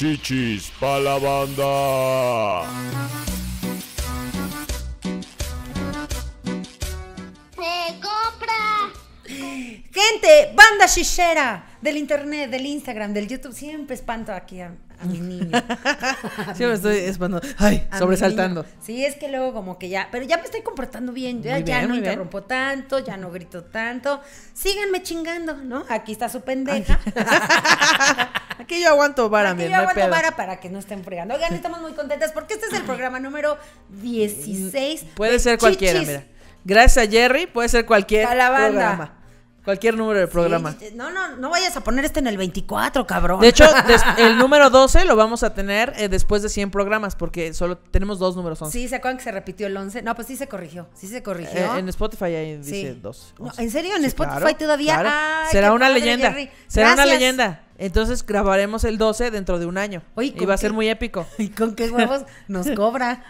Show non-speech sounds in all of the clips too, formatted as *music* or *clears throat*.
Chichis pa la banda. Se compra. Gente, banda chichera del internet, del Instagram, del YouTube, siempre espanto aquí a, mi niño. *laughs* siempre estoy espantando, ay, sobresaltando. Sí, es que luego como que ya, pero ya me estoy comportando bien, ya, ya no interrumpo tanto, ya no grito tanto. Síganme chingando, ¿no? Aquí está su pendeja. *laughs* Aquí yo aguanto vara, Aquí yo aguanto para que no estén fregando. Oigan, estamos muy contentas porque este es el programa número 16. Puede ser cualquiera, mira. Gracias a Jerry, puede ser cualquier a la banda. programa. Cualquier número del programa. Eh, no, no, no vayas a poner este en el 24, cabrón. De hecho, *laughs* el número 12 lo vamos a tener eh, después de 100 programas, porque solo tenemos dos números 11. Sí, ¿se acuerdan que se repitió el 11? No, pues sí se corrigió, sí se corrigió. Eh, en Spotify ahí dice sí. ¿En serio? ¿En Spotify todavía? Será una leyenda. Será una leyenda. Entonces grabaremos el 12 dentro de un año. y va a ser muy épico. *laughs* ¿Y con qué huevos nos cobra?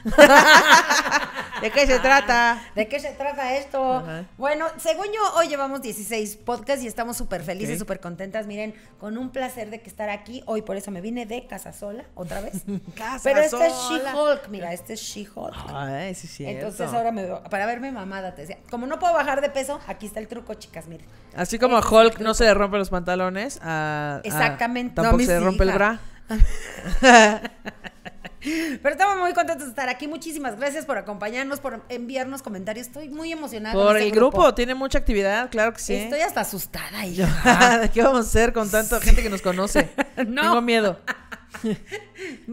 *laughs* ¿De qué se trata? ¿De qué se trata esto? Bueno, según yo, hoy llevamos 16 podcasts y estamos súper felices, súper contentas. Miren, con un placer de estar aquí hoy, por eso me vine de Casa Sola otra vez. *laughs* Casa Pero este es She-Hulk, mira, este es She-Hulk. Ay, sí, sí. Entonces ahora me para verme mamada, te decía. Como no puedo bajar de peso, aquí está el truco, chicas, miren. Así como a este Hulk ah, ah, no se le rompen los pantalones, Exactamente. se le rompe el bra. *laughs* *laughs* Pero estamos muy contentos de estar aquí. Muchísimas gracias por acompañarnos, por enviarnos comentarios. Estoy muy emocionada. Por este el grupo. tiene mucha actividad, claro que sí. Estoy hasta asustada, *laughs* hija. ¿Qué vamos a hacer con tanta gente que nos conoce? *laughs* no. Tengo miedo. *laughs*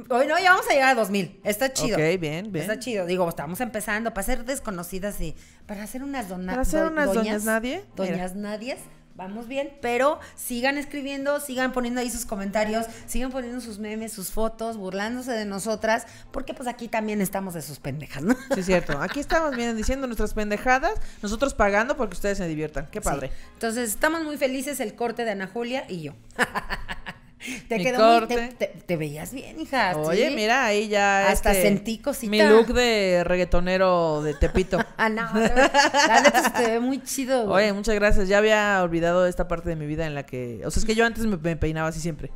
Hoy no, ya vamos a llegar a 2000. Está chido. Ok, bien, bien. Está chido. Digo, estamos empezando para ser desconocidas y para hacer unas donadas. Para hacer unas doñas, nadie. Doñas nadie. nadies vamos bien, pero sigan escribiendo, sigan poniendo ahí sus comentarios, sigan poniendo sus memes, sus fotos, burlándose de nosotras, porque pues aquí también estamos de sus pendejas, ¿no? Sí, es cierto. Aquí estamos, vienen diciendo nuestras pendejadas, nosotros pagando porque ustedes se diviertan. Qué padre. Entonces, estamos muy felices el corte de Ana Julia y yo. *laughs* Te quedó Muy, te, veías bien, hija. Oye, mira, ahí ya. Hasta este, sentí cosita. Mi look de reggaetonero de Tepito. *laughs* ah, no, te ve muy chido, Oye, muchas gracias. Ya había olvidado esta parte de mi vida en la que. O sea, es que yo antes me, peinaba así siempre.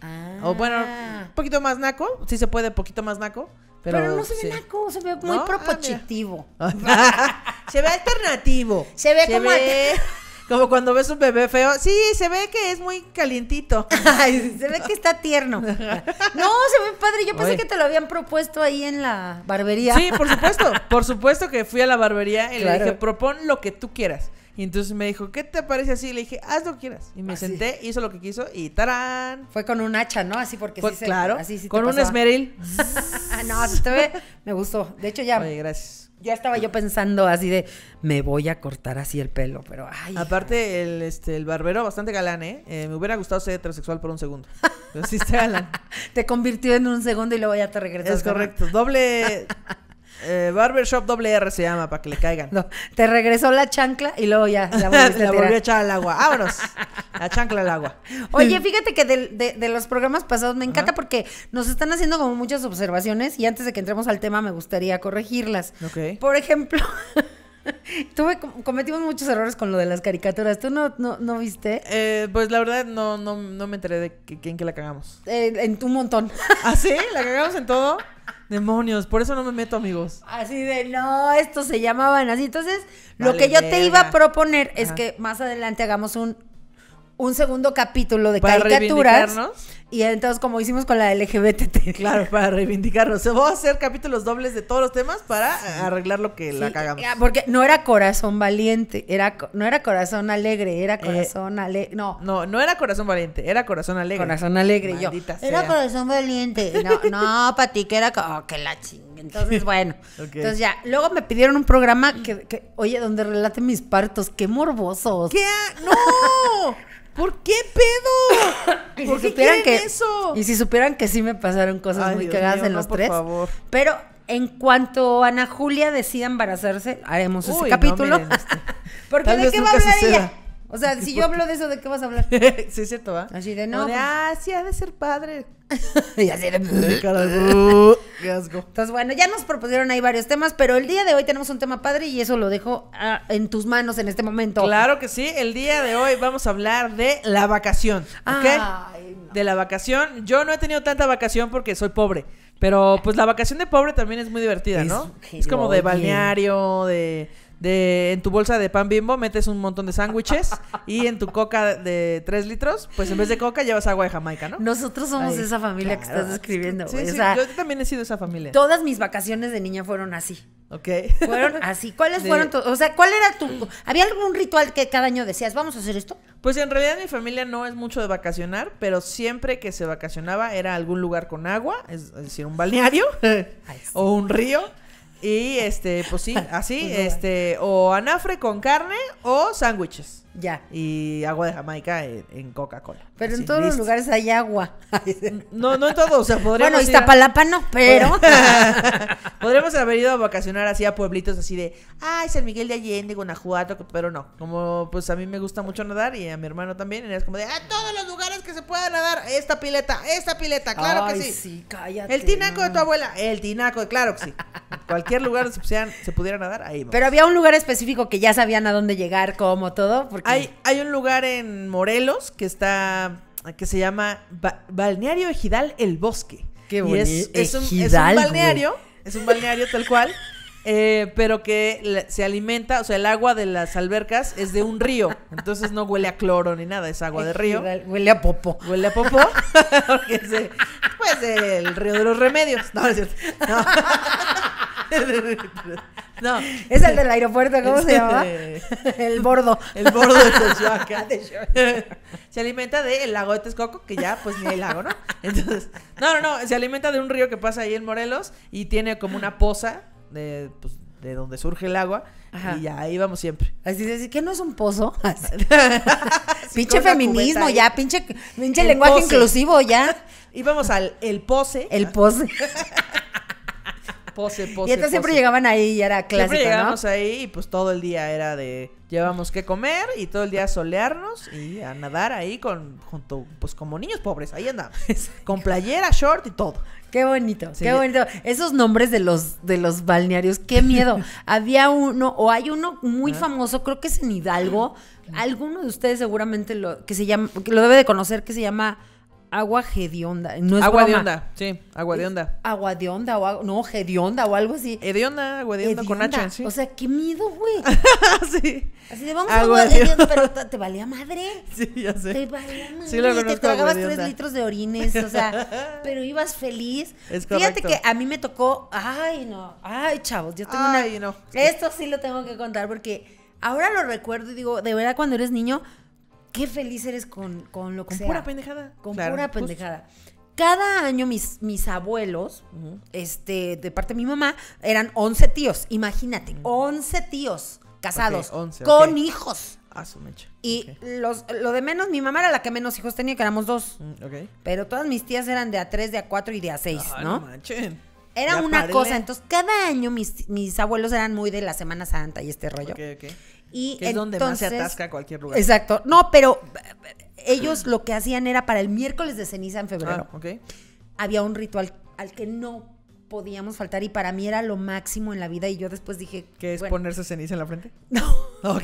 Ah. O bueno, un poquito más naco. Sí se puede, poquito más naco. Pero, no se ve naco, se ve muy propositivo. *laughs* se ve alternativo. Se ve como. Como cuando ves un bebé feo, sí, se ve que es muy calientito. *laughs* se ve que está tierno. *laughs* No, se ve padre. Yo pensé que te lo habían propuesto ahí en la barbería. Sí, por supuesto. Por supuesto que fui a la barbería y le dije, propon lo que tú quieras. Y entonces me dijo, ¿qué te parece así? Le dije, haz lo que quieras. Y me senté, hizo lo que quiso y ¡tarán! Fue con un hacha, ¿no? Así porque sí se, Claro, con un esmeril. *laughs* no, te ve, me gustó. De hecho ya... Oye, gracias. Ya estaba yo pensando así de, me voy a cortar así el pelo, pero ay. Aparte, el, este, el barbero bastante galán, ¿eh? ¿eh? me hubiera gustado ser heterosexual por un segundo. Pero sí está galán. *laughs* te convirtió en un segundo y luego ya te regresas. Es correcto. Doble, *laughs* Eh, barbershop WR se llama, para que le caigan. *laughs* No, te regresó la chancla y luego ya la, *laughs* a a echar al agua. Vámonos. La chancla al agua. *laughs* Oye, fíjate que de, los programas pasados me encanta porque nos están haciendo como muchas observaciones y antes de que entremos al tema me gustaría corregirlas. Por ejemplo... cometimos muchos errores con lo de las caricaturas. ¿Tú no, no, viste? Eh, pues la verdad no, no, no me enteré de que, la cagamos. Eh, en un montón. ¿Ah, sí? ¿La cagamos en todo? Demonios, por eso no me meto, amigos. Así de, no, estos se llamaban así. Entonces, lo que yo te iba a proponer es que más adelante hagamos un un segundo capítulo de para caricaturas. Y entonces, como hicimos con la LGBT. Claro, para reivindicarnos. Se va a hacer capítulos dobles de todos los temas para arreglar lo que la cagamos. Porque no era corazón valiente, era no era corazón alegre, era eh, corazón alegre. No. No, no era corazón valiente, era corazón alegre. Corazón alegre, yo. Era corazón valiente. No, no, para ti que era. Oh, que la chingada. Entonces, *laughs* bueno. Entonces ya, luego me pidieron un programa que, oye, donde relate mis partos. ¡Qué morbosos! ¿Qué? ¡No! *laughs* ¿Por qué pedo? ¿Por qué que eso? Y si supieran que sí me pasaron cosas muy cagadas en los tres. Por favor. Pero en cuanto Ana Julia decida embarazarse, haremos ese capítulo. Este, *laughs* Porque de qué va a hablar ella o sea, *laughs* si yo hablo de eso, ¿de qué vas a hablar? *laughs* sí, es cierto, ¿va? Así de no. de, pues". ah, de ser padre. *laughs* y así de. qué asco. Entonces, bueno, ya nos propusieron ahí varios temas, pero el día de hoy tenemos un tema padre y eso lo dejo ah, en tus manos en este momento. Claro que sí. El día de hoy vamos a hablar de la vacación. ¿Ok? De la vacación. Yo no he tenido tanta vacación porque soy pobre. Pero pues la vacación de pobre también es muy divertida, ¿no? es como de balneario, de de, en tu bolsa de pan bimbo metes un montón de sándwiches *laughs* y en tu coca de 3 litros, pues en vez de coca llevas agua de Jamaica, ¿no? Nosotros somos esa familia que estás describiendo. Sí, sí, yo también he sido esa familia. Todas mis vacaciones de niña fueron así. Ok. Fueron así. ¿Cuáles fueron O sea, ¿cuál era tu. ¿Había algún ritual que cada año decías, vamos a hacer esto? Pues en realidad mi familia no es mucho de vacacionar, pero siempre que se vacacionaba era algún lugar con agua, es, decir, un balneario *laughs* o un río y este, pues sí, *laughs* así, pues este, o anafre con carne o sándwiches. Ya. Y agua de Jamaica en, Coca-Cola. Pero en todos los lugares hay agua. No, no en todos. O sea, *laughs* Bueno, Iztapalapa no, pero. *laughs* podríamos haber ido a vacacionar así a pueblitos así de. Ay, San Miguel de Allende, Guanajuato, pero no. Como pues a mí me gusta mucho nadar y a mi hermano también. es como de. A todos los lugares que se pueda nadar. Esta pileta, esta pileta, claro que sí. sí, cállate. El tinaco de tu abuela. El tinaco, claro que sí. Cualquier lugar donde se, se pudiera nadar, ahí Pero había un lugar específico que ya sabían a dónde llegar, cómo, todo. Porque hay, hay un lugar en Morelos que está, que se llama Balneario Ejidal El Bosque. Qué bonito. es, un, balneario, es un balneario tal cual. *laughs* Eh, pero que se alimenta, o sea, el agua de las albercas es de un río, entonces no huele a cloro ni nada, es agua de río. Huele a popo. Huele a popo, *laughs* porque es, pues, el río de los remedios. No, es cierto. No. *laughs* No. Es el del aeropuerto, ¿cómo se llama? El bordo. El bordo de Xochaca. *laughs* se alimenta del lago de Texcoco, que ya, pues ni el lago, ¿no? Entonces, no, no, no. Se alimenta de un río que pasa ahí en Morelos y tiene como una poza de, pues, de donde surge el agua. Y ya ahí vamos siempre. Así es, que no es un pozo. *laughs* pinche feminismo, ya, pinche, pinche lenguaje inclusivo, ya. vamos *laughs* al el pose. El pose. Pose, pose. Y entonces siempre llegaban ahí y era clásico. Siempre llegábamos ahí y pues todo el día era de llevamos que comer y todo el día solearnos y a nadar ahí con junto pues como niños pobres, ahí andamos. *laughs* Con playera, short y todo. Qué bonito, qué bonito. Esos nombres de los de los balnearios, qué miedo. *laughs* Había uno o hay uno muy famoso, creo que es en Hidalgo. Alguno de ustedes seguramente lo que se llama lo debe de conocer que se llama agua hedionda. No es agua de onda, sí, agua de onda. Agua de onda o no, hedionda o algo así. Hedionda, agua de onda con H, sí. O sea, qué miedo, güey. *laughs* sí. Así de vamos a agua hedionda, pero te valía madre. *laughs* Sí, ya sé. Te valía madre. Sí, lo te tragabas tres litros de orines, o sea, *laughs* pero ibas feliz. Es correcto. Fíjate que a mí me tocó, ay, no, ay, chavos, yo tengo ay, No. Esto sí lo tengo que contar porque ahora lo recuerdo y digo, de verdad cuando eres niño qué feliz eres con, lo que con sea. Con pura pendejada. Con pura pendejada. Cada año mis, mis abuelos, este, de parte de mi mamá, eran 11 tíos. Imagínate, 11 mm. tíos casados, con hijos. A su mecha. Y los, lo de menos, mi mamá era la que menos hijos tenía, que éramos dos. Mm, okay. Pero todas mis tías eran de a tres, de a cuatro y de a seis, ah, ¿no? Era una cosa. Entonces, cada año mis, mis abuelos eran muy de la Semana Santa y este rollo. Okay, okay es donde más se atasca cualquier lugar. Exacto. No, pero ellos lo que hacían era para el miércoles de ceniza en febrero. Ah, Había un ritual al que no podíamos faltar y para mí era lo máximo en la vida y yo después dije... ¿Qué es ponerse ceniza en la frente? No. *laughs* Ok.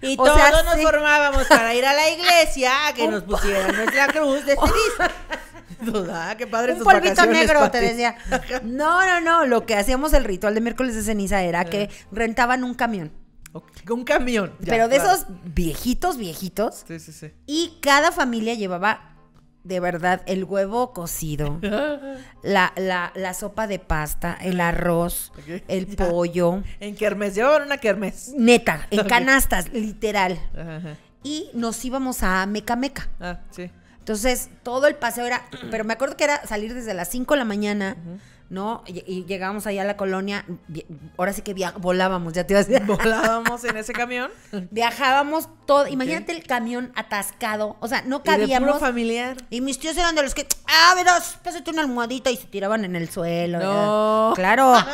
Y todos nos formábamos para ir a la iglesia que nos pusieran nuestra cruz de *laughs* ceniza. Ah, qué padre Un polvito negro, te decía. *laughs* No, no, no. Lo que hacíamos el ritual de miércoles de ceniza era que rentaban un camión con Un camión. Pero de esos viejitos, viejitos. Sí, sí, sí. Y cada familia llevaba, de verdad, el huevo cocido, *laughs* la, la, la, sopa de pasta, el arroz, el *laughs* pollo. En kermes, llevaban una kermes. Neta, en canastas, literal. Y nos íbamos a Meca Meca. Ah, sí. Entonces, todo el paseo era, *clears throat* pero me acuerdo que era salir desde las 5 de la mañana, ¿no? Y, llegábamos allá a la colonia, ahora sí que volábamos, ya te iba a decir. Volábamos en *laughs* ese camión. Viajábamos todo, imagínate el camión atascado, o sea, no cabíamos. Y de familiar. Y mis tíos eran de los que, ah, verás, pásate una almohadita y se tiraban en el suelo. No. *laughs* Claro. *laughs*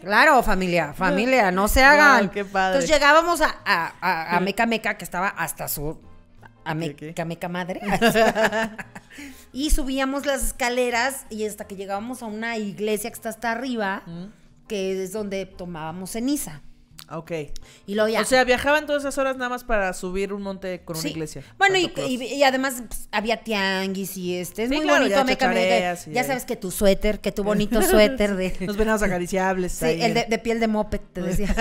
Claro, familia, familia, no se hagan. qué padre. Entonces llegábamos a, a, a, a Meca Meca, que estaba hasta su Ameca madre. *laughs* *laughs* y subíamos las escaleras y hasta que llegábamos a una iglesia que está hasta arriba, que es donde tomábamos ceniza. Ah, ok. O sea, viajaban todas esas horas nada más para subir un monte con una iglesia. Bueno, y, además pues, había tianguis y este. Es muy bonito, ya, sabes que tu suéter, que tu bonito *laughs* suéter de. Los venados acariciables. Sí, el de, piel de moped, te decía.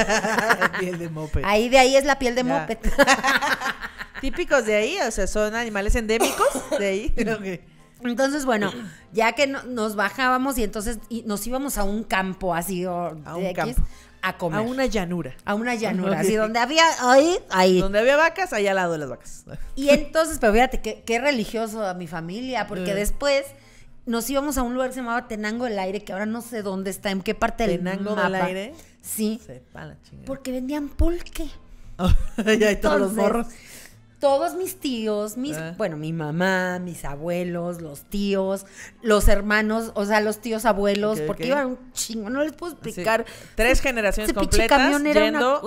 Ahí de ahí es la piel de mope típicos de ahí, o sea, son animales endémicos de ahí. *laughs* Entonces, bueno, ya que nos bajábamos y entonces nos íbamos a un campo así o a a comer. A una llanura. A una llanura, así donde había ahí, ahí. Donde había vacas, allá al lado de las vacas. Y entonces, pero fíjate, qué, qué religioso a mi familia, porque eh. después nos íbamos a un lugar que se llamaba Tenango del Aire, que ahora no sé dónde está, en qué parte del Tenango del Aire. Sí. porque vendían pulque. *laughs* y todos los morros todos mis tíos, mis, ah. bueno, mi mamá, mis abuelos, los tíos, los hermanos, o sea, los tíos abuelos, porque iban un chingo, no les puedo explicar. Tres generaciones completas yendo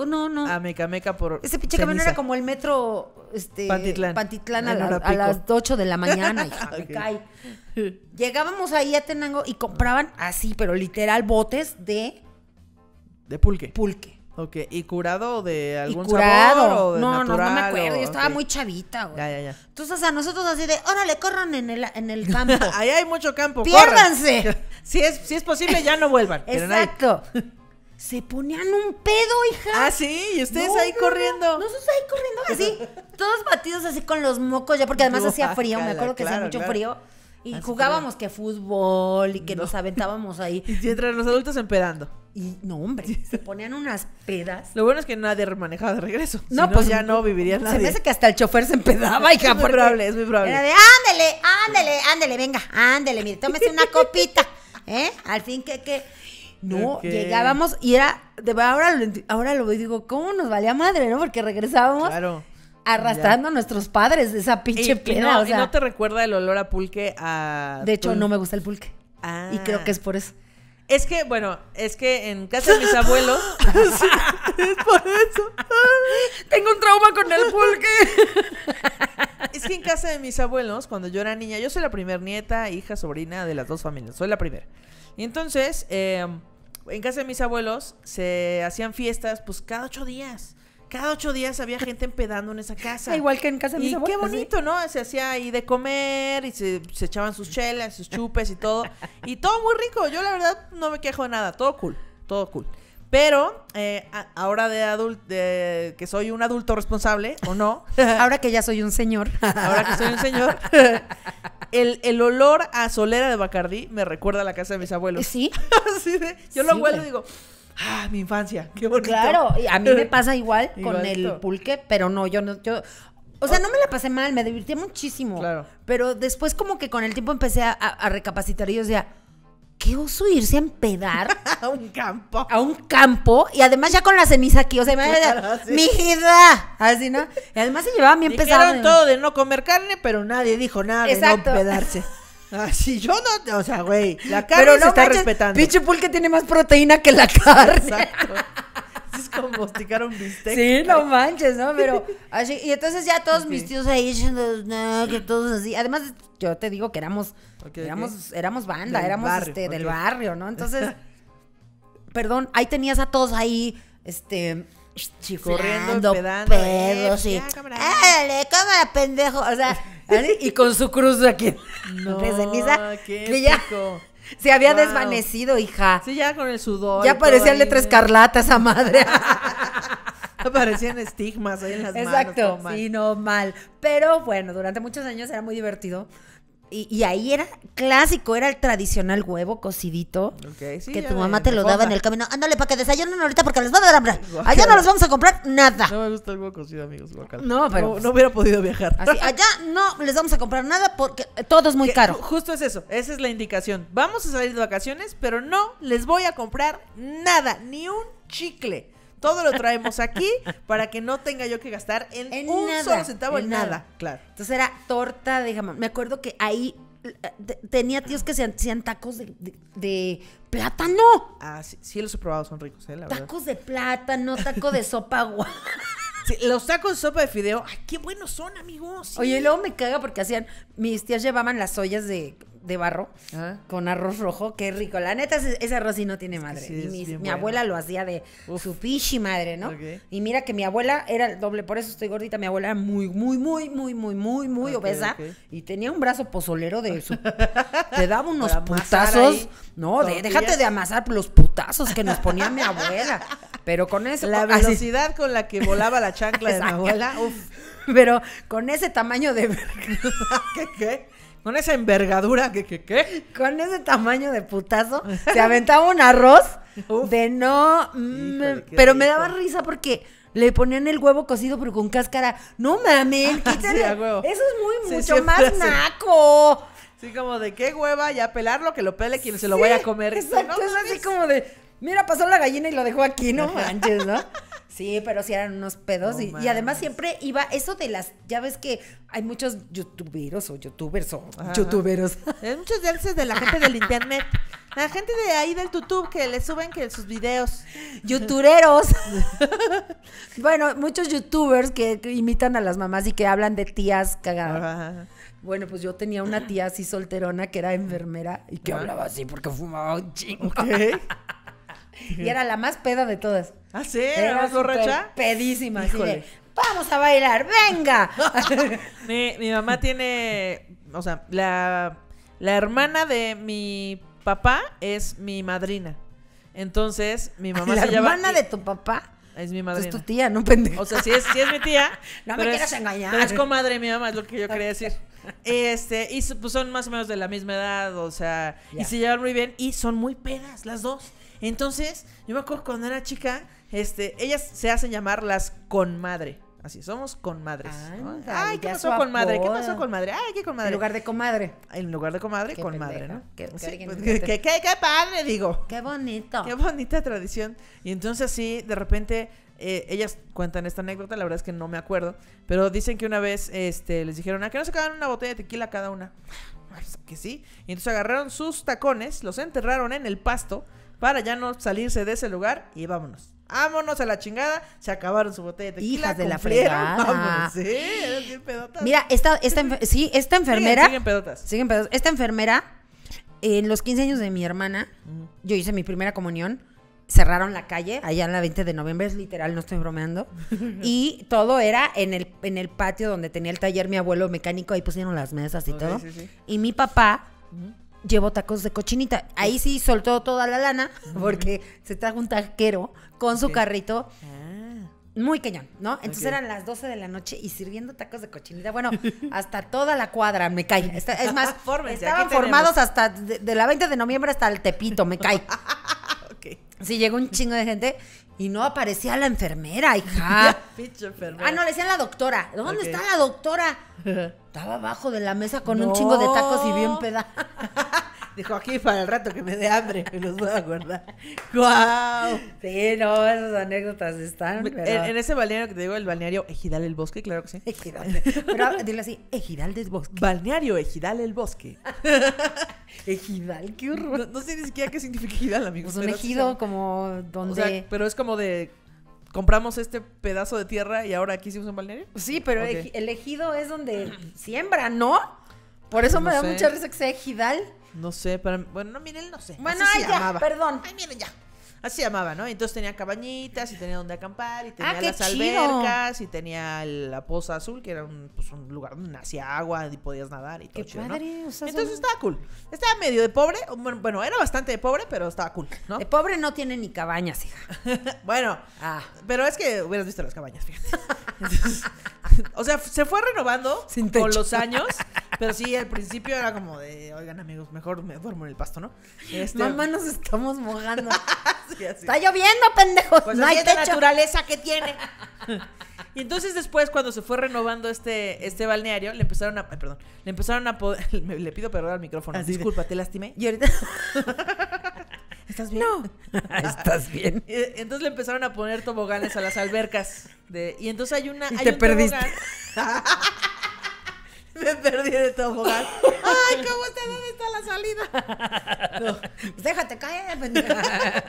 a Mecameca por Ese pinche camión era como el metro este, Pantitlán, a, las 8 de la mañana, *laughs* Llegábamos ahí a Tenango y compraban así, pero literal, botes de... De pulque. Pulque. Ok, ¿y curado de algún y curado. No, no, no me acuerdo, yo estaba muy chavita, güey. Ya, ya, Entonces a nosotros así de, órale, corran en el, en el campo. *laughs* Ahí hay mucho campo, ¡Piérdanse! *laughs* si, es, si es posible, ya no vuelvan. Exacto. *laughs* Se ponían un pedo, hija. Ah, sí, y ustedes ahí corriendo. Nosotros ahí corriendo así, todos batidos así con los mocos ya, porque además hacía frío, me acuerdo que hacía mucho frío. Y jugábamos que, fútbol y que nos aventábamos ahí. *laughs* Y entre los adultos empedando. Y no, hombre, se ponían unas pedas. Lo bueno es que nadie manejaba de regreso. No, pues ya no viviría nadie. Se me hace que hasta el chofer se empedaba, hija. Es muy probable, es muy probable. Era de ándele, ándele, ándele, venga, ándele, mire, tómese una copita. *laughs* ¿Eh? Al fin que, que. No, llegábamos y era. De, ahora, ahora lo digo, ¿cómo nos valía madre, no? Porque regresábamos. Claro arrastrando a nuestros padres de esa pinche pena no, no te recuerda el olor a pulque a. De hecho, no me gusta el pulque. Ah. Y creo que es por eso. Ah. Es que, bueno, es que en casa de mis *laughs* abuelos. es por eso. *laughs* Tengo un trauma con el pulque. es que en casa de mis abuelos, cuando yo era niña, yo soy la primer nieta, hija, sobrina de las dos familias. Soy la primera. Y entonces, eh, en casa de mis abuelos se hacían fiestas, pues cada ocho días cada ocho días había gente empedando en esa casa. *laughs* Igual que en casa de mis Y qué bonito, ¿no? Se hacía ahí de comer y se, echaban sus chelas, sus chupes y todo. Y todo muy rico. Yo la verdad no me quejo de nada. Todo cool. Todo cool. Pero eh, ahora de adulto, que soy un adulto responsable, o no. *laughs* ahora que ya soy un señor. ahora que soy un señor. *laughs* El, olor a solera de Bacardí me recuerda a la casa de mis abuelos. Sí. yo lo huelo y digo, ah, mi infancia, qué bonito. Claro, a mí me *laughs* pasa igual con el pulque, pero no, yo no, yo, o sea, no me la pasé mal, me divertí muchísimo. Claro. Pero después como que con el tiempo empecé a, recapacitar y yo decía, qué oso irse a empedar. *laughs* a un campo. A un campo. Y además ya con la ceniza aquí. O sea, mi vida. Así, ¿no? Y además se llevaba bien Dijeron todo de no comer carne, pero nadie dijo nada de no empedarse. *laughs* Ah, sí, yo no, o sea, güey, la carne Pero no se está respetando. Pinche pulque tiene más proteína que la carne. Exacto. Es como masticar un bistec. Sí, no manches, ¿no? Pero así, y entonces ya todos mis tíos ahí no, que todos así. Además, yo te digo que éramos éramos éramos banda, éramos este del barrio, ¿no? Entonces, *laughs* perdón, ahí tenías a todos ahí este corriendo, pedando, pedos eh, y cámara, pendejo! O sea, *laughs* Y con su cruz aquí no, *laughs* de ceniza. Qué se había desvanecido, hija. Sí, ya con el sudor. Ya parecía letra ¿eh? escarlata esa madre. Aparecían *laughs* estigmas ahí en las Exacto. manos. Exacto, sí, no mal. Pero bueno, durante muchos años era muy divertido y, ahí era clásico, era el tradicional huevo cocidito que tu mamá te lo daba en el camino. Ándale, para que desayunen ahorita porque les va a dar hambre. *laughs* Allá no les vamos a comprar nada. No me gusta el huevo cocido, amigos. No, pero. Pues no, hubiera podido viajar. allá no les vamos a comprar nada porque todo es muy caro. Justo es eso. Esa es la indicación. Vamos a salir de vacaciones, pero no les voy a comprar nada, ni un chicle todo lo traemos aquí para que no tenga yo que gastar en, un solo centavo en, nada. Claro. Entonces era torta de jamón. Me acuerdo que ahí eh, tenía tíos que hacían tacos de, plátano. Ah, sí, sí, los he probado, son ricos, ¿eh? tacos de plátano, taco de sopa agua. los tacos de sopa de fideo, ay, qué buenos son, amigos. Oye, luego me caga porque hacían, mis tías llevaban las ollas de de barro con arroz rojo, qué rico. La neta, ese, arroz sí no tiene madre. y mi, abuela lo hacía de su pichi madre, ¿no? Y mira que mi abuela era el doble, por eso estoy gordita. Mi abuela era muy, muy, muy, muy, muy, muy, muy obesa y tenía un brazo pozolero de eso *laughs* te daba unos putazos. no, de, déjate de amasar los putazos que nos ponía mi abuela. Pero con eso. La velocidad con la que volaba la chancla de mi abuela, pero con ese tamaño de *laughs* *laughs* ¿Qué, qué? Con esa envergadura que, qué ¿qué? Con ese tamaño de putazo, se *laughs* aventaba un arroz de no... Mm, pero me daba risa porque le ponían el huevo cocido pero con cáscara. No mames, *laughs* quítale. Eso es muy mucho más naco. Sí, como de qué hueva, ya pelarlo, que lo pele quien se lo vaya a comer. Exacto, es así como de, mira, pasó la gallina y lo dejó aquí, no manches, ¿no? *laughs* Sí, pero sí eran unos pedos. y, además siempre iba eso de las. Ya ves que hay muchos youtuberos o youtubers o youtuberos. Hay muchos delces de la gente del internet. La gente de ahí del YouTube que le suben que sus videos. ¡Youtureros! *laughs* bueno, muchos youtubers que, imitan a las mamás y que hablan de tías cagadas. Bueno, pues yo tenía una tía así solterona que era enfermera y que hablaba así porque fumaba un chingo. *laughs* y era la más peda de todas. ¿Ah, sí? ¿Era borracha? Pedísima, sí. vamos a bailar, venga. *laughs* mi, mi, mamá tiene, o sea, la, la hermana de mi papá es mi madrina. Entonces, mi mamá se llama... ¿La hermana de tu papá? Es mi madrina. Es tu tía, no pendejo. O sea, si es, es mi tía. *laughs* no me quieras engañar. es comadre mi mamá, es lo que yo quería decir. Este, y pues, son más o menos de la misma edad, o sea, y se llevan muy bien y son muy pedas las dos. Entonces, yo me acuerdo cuando era chica, este, ellas se hacen llamar las madre, Así, somos conmadres. Ay, ¿qué pasó con madre? ¿Qué pasó con madre? Ay, ¿qué con madre? En lugar de comadre. En lugar de comadre, con madre, ¿no? Pues, qué, padre, digo. Qué bonito. Qué bonita tradición. Y entonces así de repente, eh, ellas cuentan esta anécdota, la verdad es que no me acuerdo, pero dicen que una vez este, les dijeron, ¿a que no se acaban una botella de tequila cada una? *laughs* Pues, que sí. Y entonces agarraron sus tacones, los enterraron en el pasto para ya no salirse de ese lugar y vámonos. Vámonos a la chingada, se acabaron su botella de tequila. Hijas de la fregada. Vámonos, sí, ¿eh? eran bien pedotas. Mira, esta, esta, sí, esta enfermera. Siguen, pedotas. Siguen pedotas. Esta enfermera, en los 15 años de mi hermana, yo hice mi primera comunión. Cerraron la calle, allá en la 20 de noviembre, es literal, no estoy bromeando. *laughs* Y todo era en el, en el patio donde tenía el taller mi abuelo mecánico, ahí pusieron las mesas y todo. Y mi papá llevo tacos de cochinita. Ahí sí soltó toda la lana porque se trajo un taquero con su carrito. Ah. Muy cañón, ¿no? Entonces eran las 12 de la noche y sirviendo tacos de cochinita. Bueno, *laughs* hasta toda la cuadra me cae. es más, *laughs* estaban formados hasta de, la 20 de noviembre hasta el Tepito, me cae. *laughs* okay. Sí, llegó un chingo de gente y no aparecía la enfermera, hija. *laughs* enfermera. Ah, no, le decían la doctora. ¿Dónde está la doctora? *laughs* Estaba abajo de la mesa con un chingo de tacos y bien peda. *laughs* Dijo, aquí para el rato que me dé hambre, me los voy a guardar ¡Guau! Wow. Sí, no, esas anécdotas están. Pero... En, ese balneario que te digo, el balneario Ejidal el Bosque, claro que sí. Ejidal. Pero dile así, Ejidal del Bosque. Balneario Ejidal el Bosque. *laughs* ejidal, qué horror. No, sé ni siquiera qué significa ejidal, amigos. Pues un ejido como donde. O pero es como de compramos este pedazo de tierra y ahora aquí hicimos un balneario. Sí, pero el ejido es donde siembra, ¿no? Por eso me da mucha risa que sea Gidal. No sé, bueno, no, miren, no sé. Bueno, ay, ya, perdón. Ay, miren, ya. Así se llamaba, ¿no? Entonces tenía cabañitas y tenía donde acampar y tenía ah, las albercas y tenía la poza azul, que era un, pues, lugar donde nacía agua y podías nadar y todo Qué chido, ¿no? Entonces estaba cool. Estaba medio de pobre, bueno, era bastante de pobre, pero estaba cool, ¿no? De pobre no tiene ni cabañas, hija. *laughs* bueno, ah. pero es que hubieras visto las cabañas, fíjate. *laughs* o sea, se fue renovando con los años, pero sí, al principio era como de, oigan amigos, mejor me duermo en el pasto, ¿no? Este... Mamá, nos estamos mojando. *laughs* *laughs* Está lloviendo, pendejo. Pues no hay la naturaleza que tiene. *laughs* Y entonces después, cuando se fue renovando este, este balneario, le empezaron a... Perdón, le empezaron a... *laughs* le pido perdón al micrófono. Disculpa, ¿te lastimé? Y ahorita... ¿Estás bien? No. ¿Estás bien? Eh, entonces le empezaron a poner toboganes a las albercas. De, y entonces hay una... ¿Y te perdiste. *laughs* Me perdí de tobogán. *laughs* Ay, ¿cómo está? ¿Dónde está la salida? *laughs* pues déjate caer,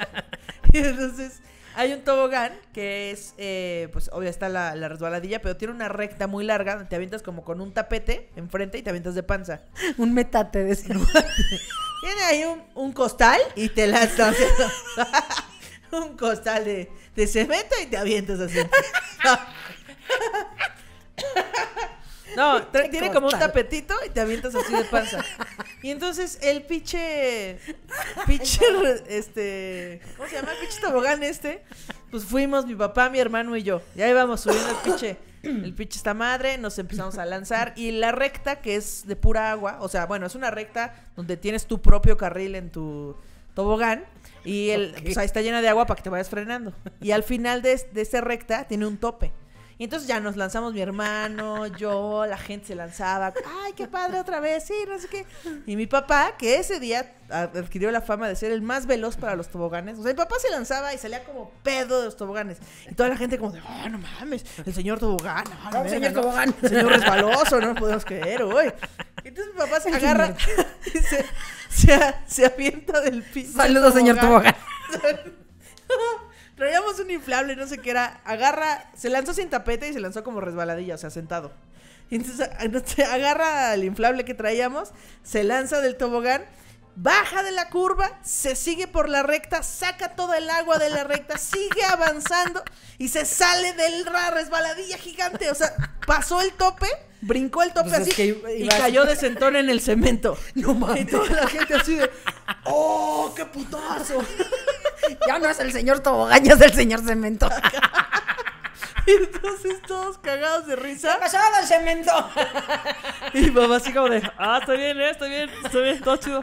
Y entonces hay un tobogán que es, eh, pues obvio está la, resbaladilla, pero tiene una recta muy larga donde te avientas como con un tapete enfrente y te avientas de panza. Un metate de ese Tiene ahí un, un, costal y te lanzas. un costal de, de cemento y te avientas así. No, *laughs* tiene como un tapetito y te avientas así de panza. Y entonces el pinche. *laughs* Pinche. Este. ¿Cómo se llama? El pinche tobogán este. Pues fuimos mi papá, mi hermano y yo. Ya íbamos subiendo el pinche. *clears throat* El pinche está madre, nos empezamos a lanzar. Y la recta, que es de pura agua. O sea, bueno, es una recta donde tienes tu propio carril en tu tobogán. Y el, pues está llena de agua para que te vayas frenando. Y al final de, de esa recta tiene un tope. Y entonces ya nos lanzamos mi hermano, yo, la gente se lanzaba, ay, qué padre otra vez, sí, no sé qué. Y mi papá, que ese día adquirió la fama de ser el más veloz para los toboganes, o sea, mi papá se lanzaba y salía como pedo de los toboganes. Y toda la gente como de, oh, no mames, el señor tobogán, ah, El señor no, tobogán, señor resbaloso, no podemos creer, hoy. Entonces mi papá se agarra *laughs* y se, se, del piso. Saludos, señor tobogán. *laughs* Traíamos un inflable, no sé qué era. Agarra, se lanzó sin tapete y se lanzó como resbaladilla, o sea, sentado. entonces, *laughs* agarra el inflable que traíamos, se lanza del tobogán, baja de la curva, se sigue por la recta, saca todo el agua de la recta, *laughs* sigue avanzando y se sale del la resbaladilla gigante. O sea, pasó el tope. Brincó el tope pues así y cayó de sentón en el cemento. No mames. Y toda la gente así de, ¡oh, qué putazo! *laughs* ya no es el señor tobogán, ya es el señor cemento. *laughs* Y entonces todos cagados de risa. ¡Pasaba el cemento! Y mamá así como de, ah, está bien, eh, bien, está bien, todo chido.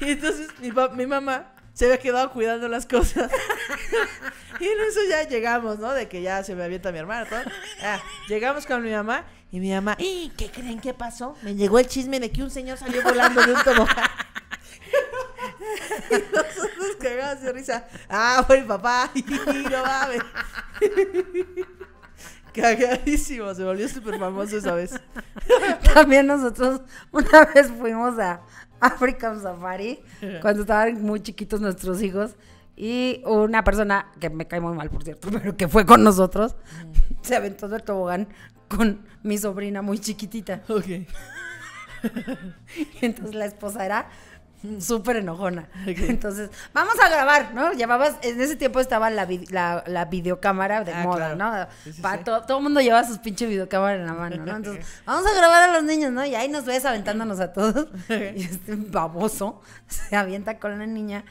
Y entonces mi, mamá se había quedado cuidando las cosas. *laughs* y en eso ya llegamos, ¿no? De que ya se me avienta mi hermano, todo. llegamos con mi mamá y mi mamá, ¿y qué creen que pasó? Me llegó el chisme de que un señor salió volando de un tobogán. *laughs* y nosotros cagados de risa. Ah, fue el papá. *laughs* no mames. *laughs* Cagadísimo, se volvió súper famoso esa vez. También nosotros una vez fuimos a African Safari cuando estaban muy chiquitos nuestros hijos y una persona que me cae muy mal, por cierto, pero que fue con nosotros, se aventó del tobogán con mi sobrina muy chiquitita. Ok. Entonces la esposa era *laughs* súper enojona. *laughs* Entonces, vamos a grabar, ¿no? Llevabas, en ese tiempo estaba la, videocámara de ah, moda, ¿no? todo el mundo llevaba sus pinches videocámaras en la mano, ¿no? Entonces, *laughs* vamos a grabar a los niños, ¿no? Y ahí nos ves aventándonos a todos. Y este baboso se avienta con la niña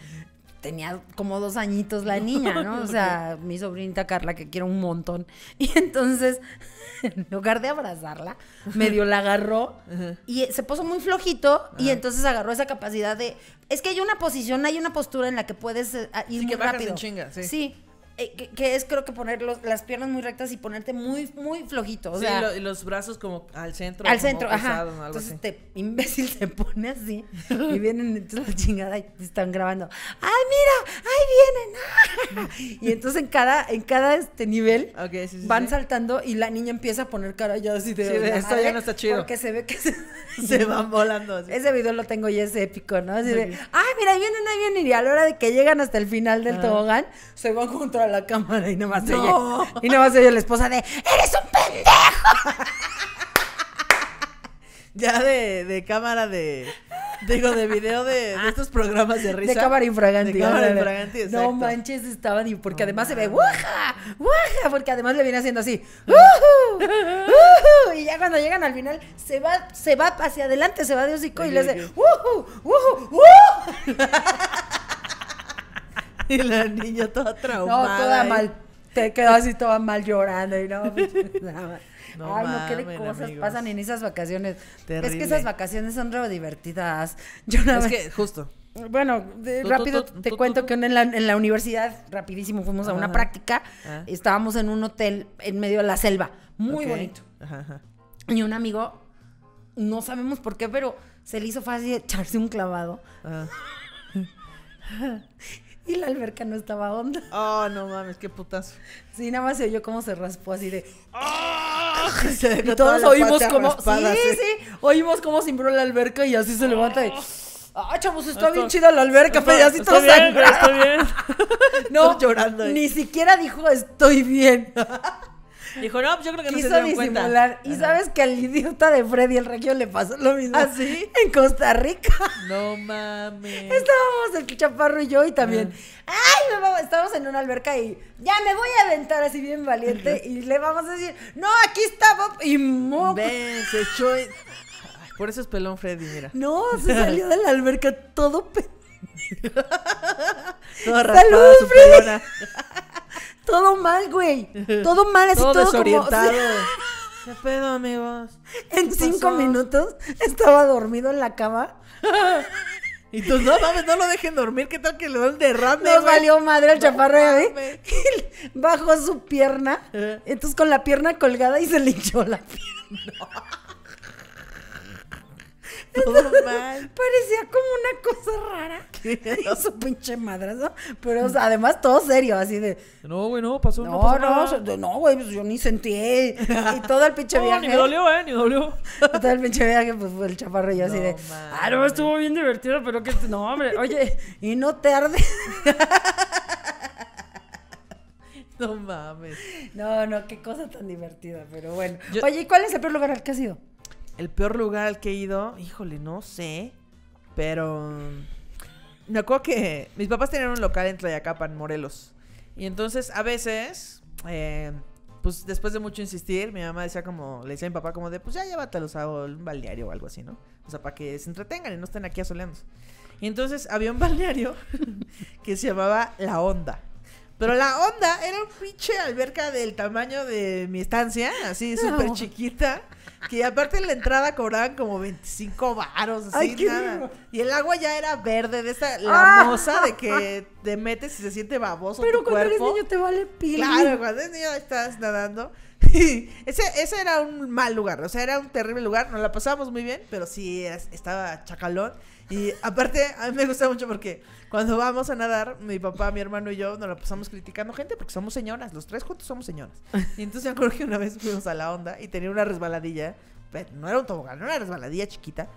tenía como dos añitos la *laughs* niña, ¿no? O sea, mi sobrinita Carla, que quiero un montón. *laughs* Y entonces, en lugar de abrazarla, medio la agarró y se puso muy flojito y entonces agarró esa capacidad de... Es que hay una posición, hay una postura en la que puedes eh, ir que rápido. sí, eh, que, es creo que poner las piernas muy rectas y ponerte muy, muy flojito. y los brazos como al centro. Al centro, ajá. Entonces este imbécil se pone así *laughs* y vienen entonces la chingada y te están grabando. ¡Ay, mira! ¡Ahí vienen! Ah". y entonces en cada, en cada este nivel van saltando y la niña empieza a poner cara ya así de... de esto ya no está chido. Porque se ve que se, *laughs* van *laughs* volando. Ese video lo tengo y es épico, ¿no? Así de, ¡ay, mira! Ahí vienen, ahí vienen. Y a la hora de que llegan hasta el final del tobogán, se van contra la cámara y nada más no. Y nomás ella, la esposa de ¡Eres un pendejo! *laughs* ya de, de cámara de. Digo, de video de, estos programas de risa. De cámara infraganti. De cámara no, exacto. No manches, estaban. Y porque además se ve ¡Waja! ¡Waja! Porque además le viene haciendo así. ¡Uh Y ya cuando llegan al final, se va, se va hacia adelante, se va de hocico y le hace ¡Uhu! ¡Uhu! *laughs* *laughs* y la niña toda traumada. No, toda mal. Te quedó así toda mal llorando y no. *laughs* Ay, no, qué cosas pasan en esas vacaciones. Es que esas vacaciones son re divertidas. *laughs* Yo una es que, justo. Bueno, rápido te cuento que en la, universidad, rapidísimo, fuimos a una práctica. Ah. Estábamos en un hotel en medio de la selva. Muy bonito. y un amigo, no sabemos por qué, pero se le hizo fácil echarse un clavado. Ah. *laughs* y la alberca no estaba honda. Oh, no mames, qué putazo. Sí, nada más se oyó cómo se raspó así de. Ah. *laughs* y todos oímos cómo. sí, sí, Oímos cómo cimbró la alberca y así se levanta y. Ah, ah chavos, está bien chida la alberca, así todos *laughs* estoy bien, estoy bien. no, llorando. Ni siquiera dijo estoy bien. Dijo, no, pues yo creo que no Quiso se dieron disimular. Cuenta. Y sabes que al idiota de Freddy el Regio le pasó lo mismo. ¿Ah, En Costa Rica. No mames. Estábamos el chaparro y yo y también. Ay, estábamos en una alberca y ya me voy a aventar así bien valiente y le vamos a decir, no, aquí está Bob y moco se echó. Por eso es pelón Freddy, mira. No, se salió de la alberca todo pendejo. *laughs* No, su pelona. Todo mal, güey. Todo mal, así todo, todo desorientado. Como... *laughs* ¿Qué pedo, amigos? En cinco minutos estaba dormido en la cama. *laughs* Y tú, no mames, no lo dejen dormir, que tal que le dan derrame. Nos valió madre el no chaparro, ¿eh? *laughs* Bajó su pierna, entonces con la pierna colgada y se le hinchó la pierna todo Parecía como una cosa rara. Y *laughs* su pinche madrazo. Pero además todo serio, así de. No, güey, no, pasó. No, no, no, no, güey, pues yo ni sentí. Y todo el pinche *laughs* viaje. Ni me dolió, eh, ni dolió. *laughs* todo el pinche viaje, pues fue el chaparro y así de. ah, no, estuvo bien divertido, pero que. No, hombre, oye, y no te arde No mames. No, no, qué cosa tan divertida, pero bueno. Oye, ¿y cuál es el peor lugar al que has ido? El peor lugar que he ido, híjole, no sé. Pero. Mm, me acuerdo que mis papás tenían un local en Tlayacapa, en Morelos. Y entonces, a veces, eh, pues después de mucho insistir, mi mamá decía como, le decía a mi papá como de, pues ya llévatelos a un balneario o algo así, ¿no? O sea, para que se entretengan y no estén aquí asoleándose. Y entonces había un *laughs* balneario que se llamaba La Onda. Pero la onda era un pinche alberca del tamaño de mi estancia, así súper chiquita. Que aparte en la entrada cobraban como 25 varos, así nada. Y el agua ya era verde, de esa lamosa ah. de que te metes y se siente baboso. Pero cuando eres niño te vale pila. Claro, cuando eres niño estás nadando. *laughs* ese, ese era un mal lugar, o sea, era un terrible lugar. Nos la pasábamos muy bien, pero sí estaba chacalón. Y aparte, a mí me gustaba mucho porque cuando vamos a nadar, mi papá, mi hermano y yo nos la pasamos criticando gente porque somos señoras, los tres juntos somos señoras. Y entonces me acuerdo que una vez fuimos a la onda y tenía una resbaladilla, pues, no era un tobogán, era una resbaladilla chiquita.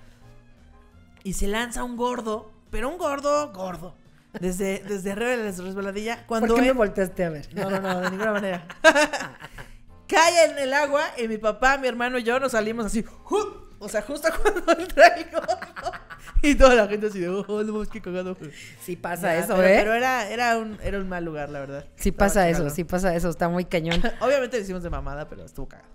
Y se lanza un gordo, pero un gordo, gordo. Desde, desde arriba de la resbaladilla. Cuando ¿Por qué me volteaste a ver? No, no, no, de ninguna manera. *laughs* Cae en el agua y mi papá, mi hermano y yo nos salimos así. ¡Uh! O sea, justo *laughs* cuando el y toda la gente así de, oh, no, que cagado. Sí pasa eso, ¿eh? Pero era, era, un, era un mal lugar, la verdad. Sí pasa eso, sí pasa eso. Está muy cañón. *laughs* Obviamente decimos de mamada, pero estuvo cagado.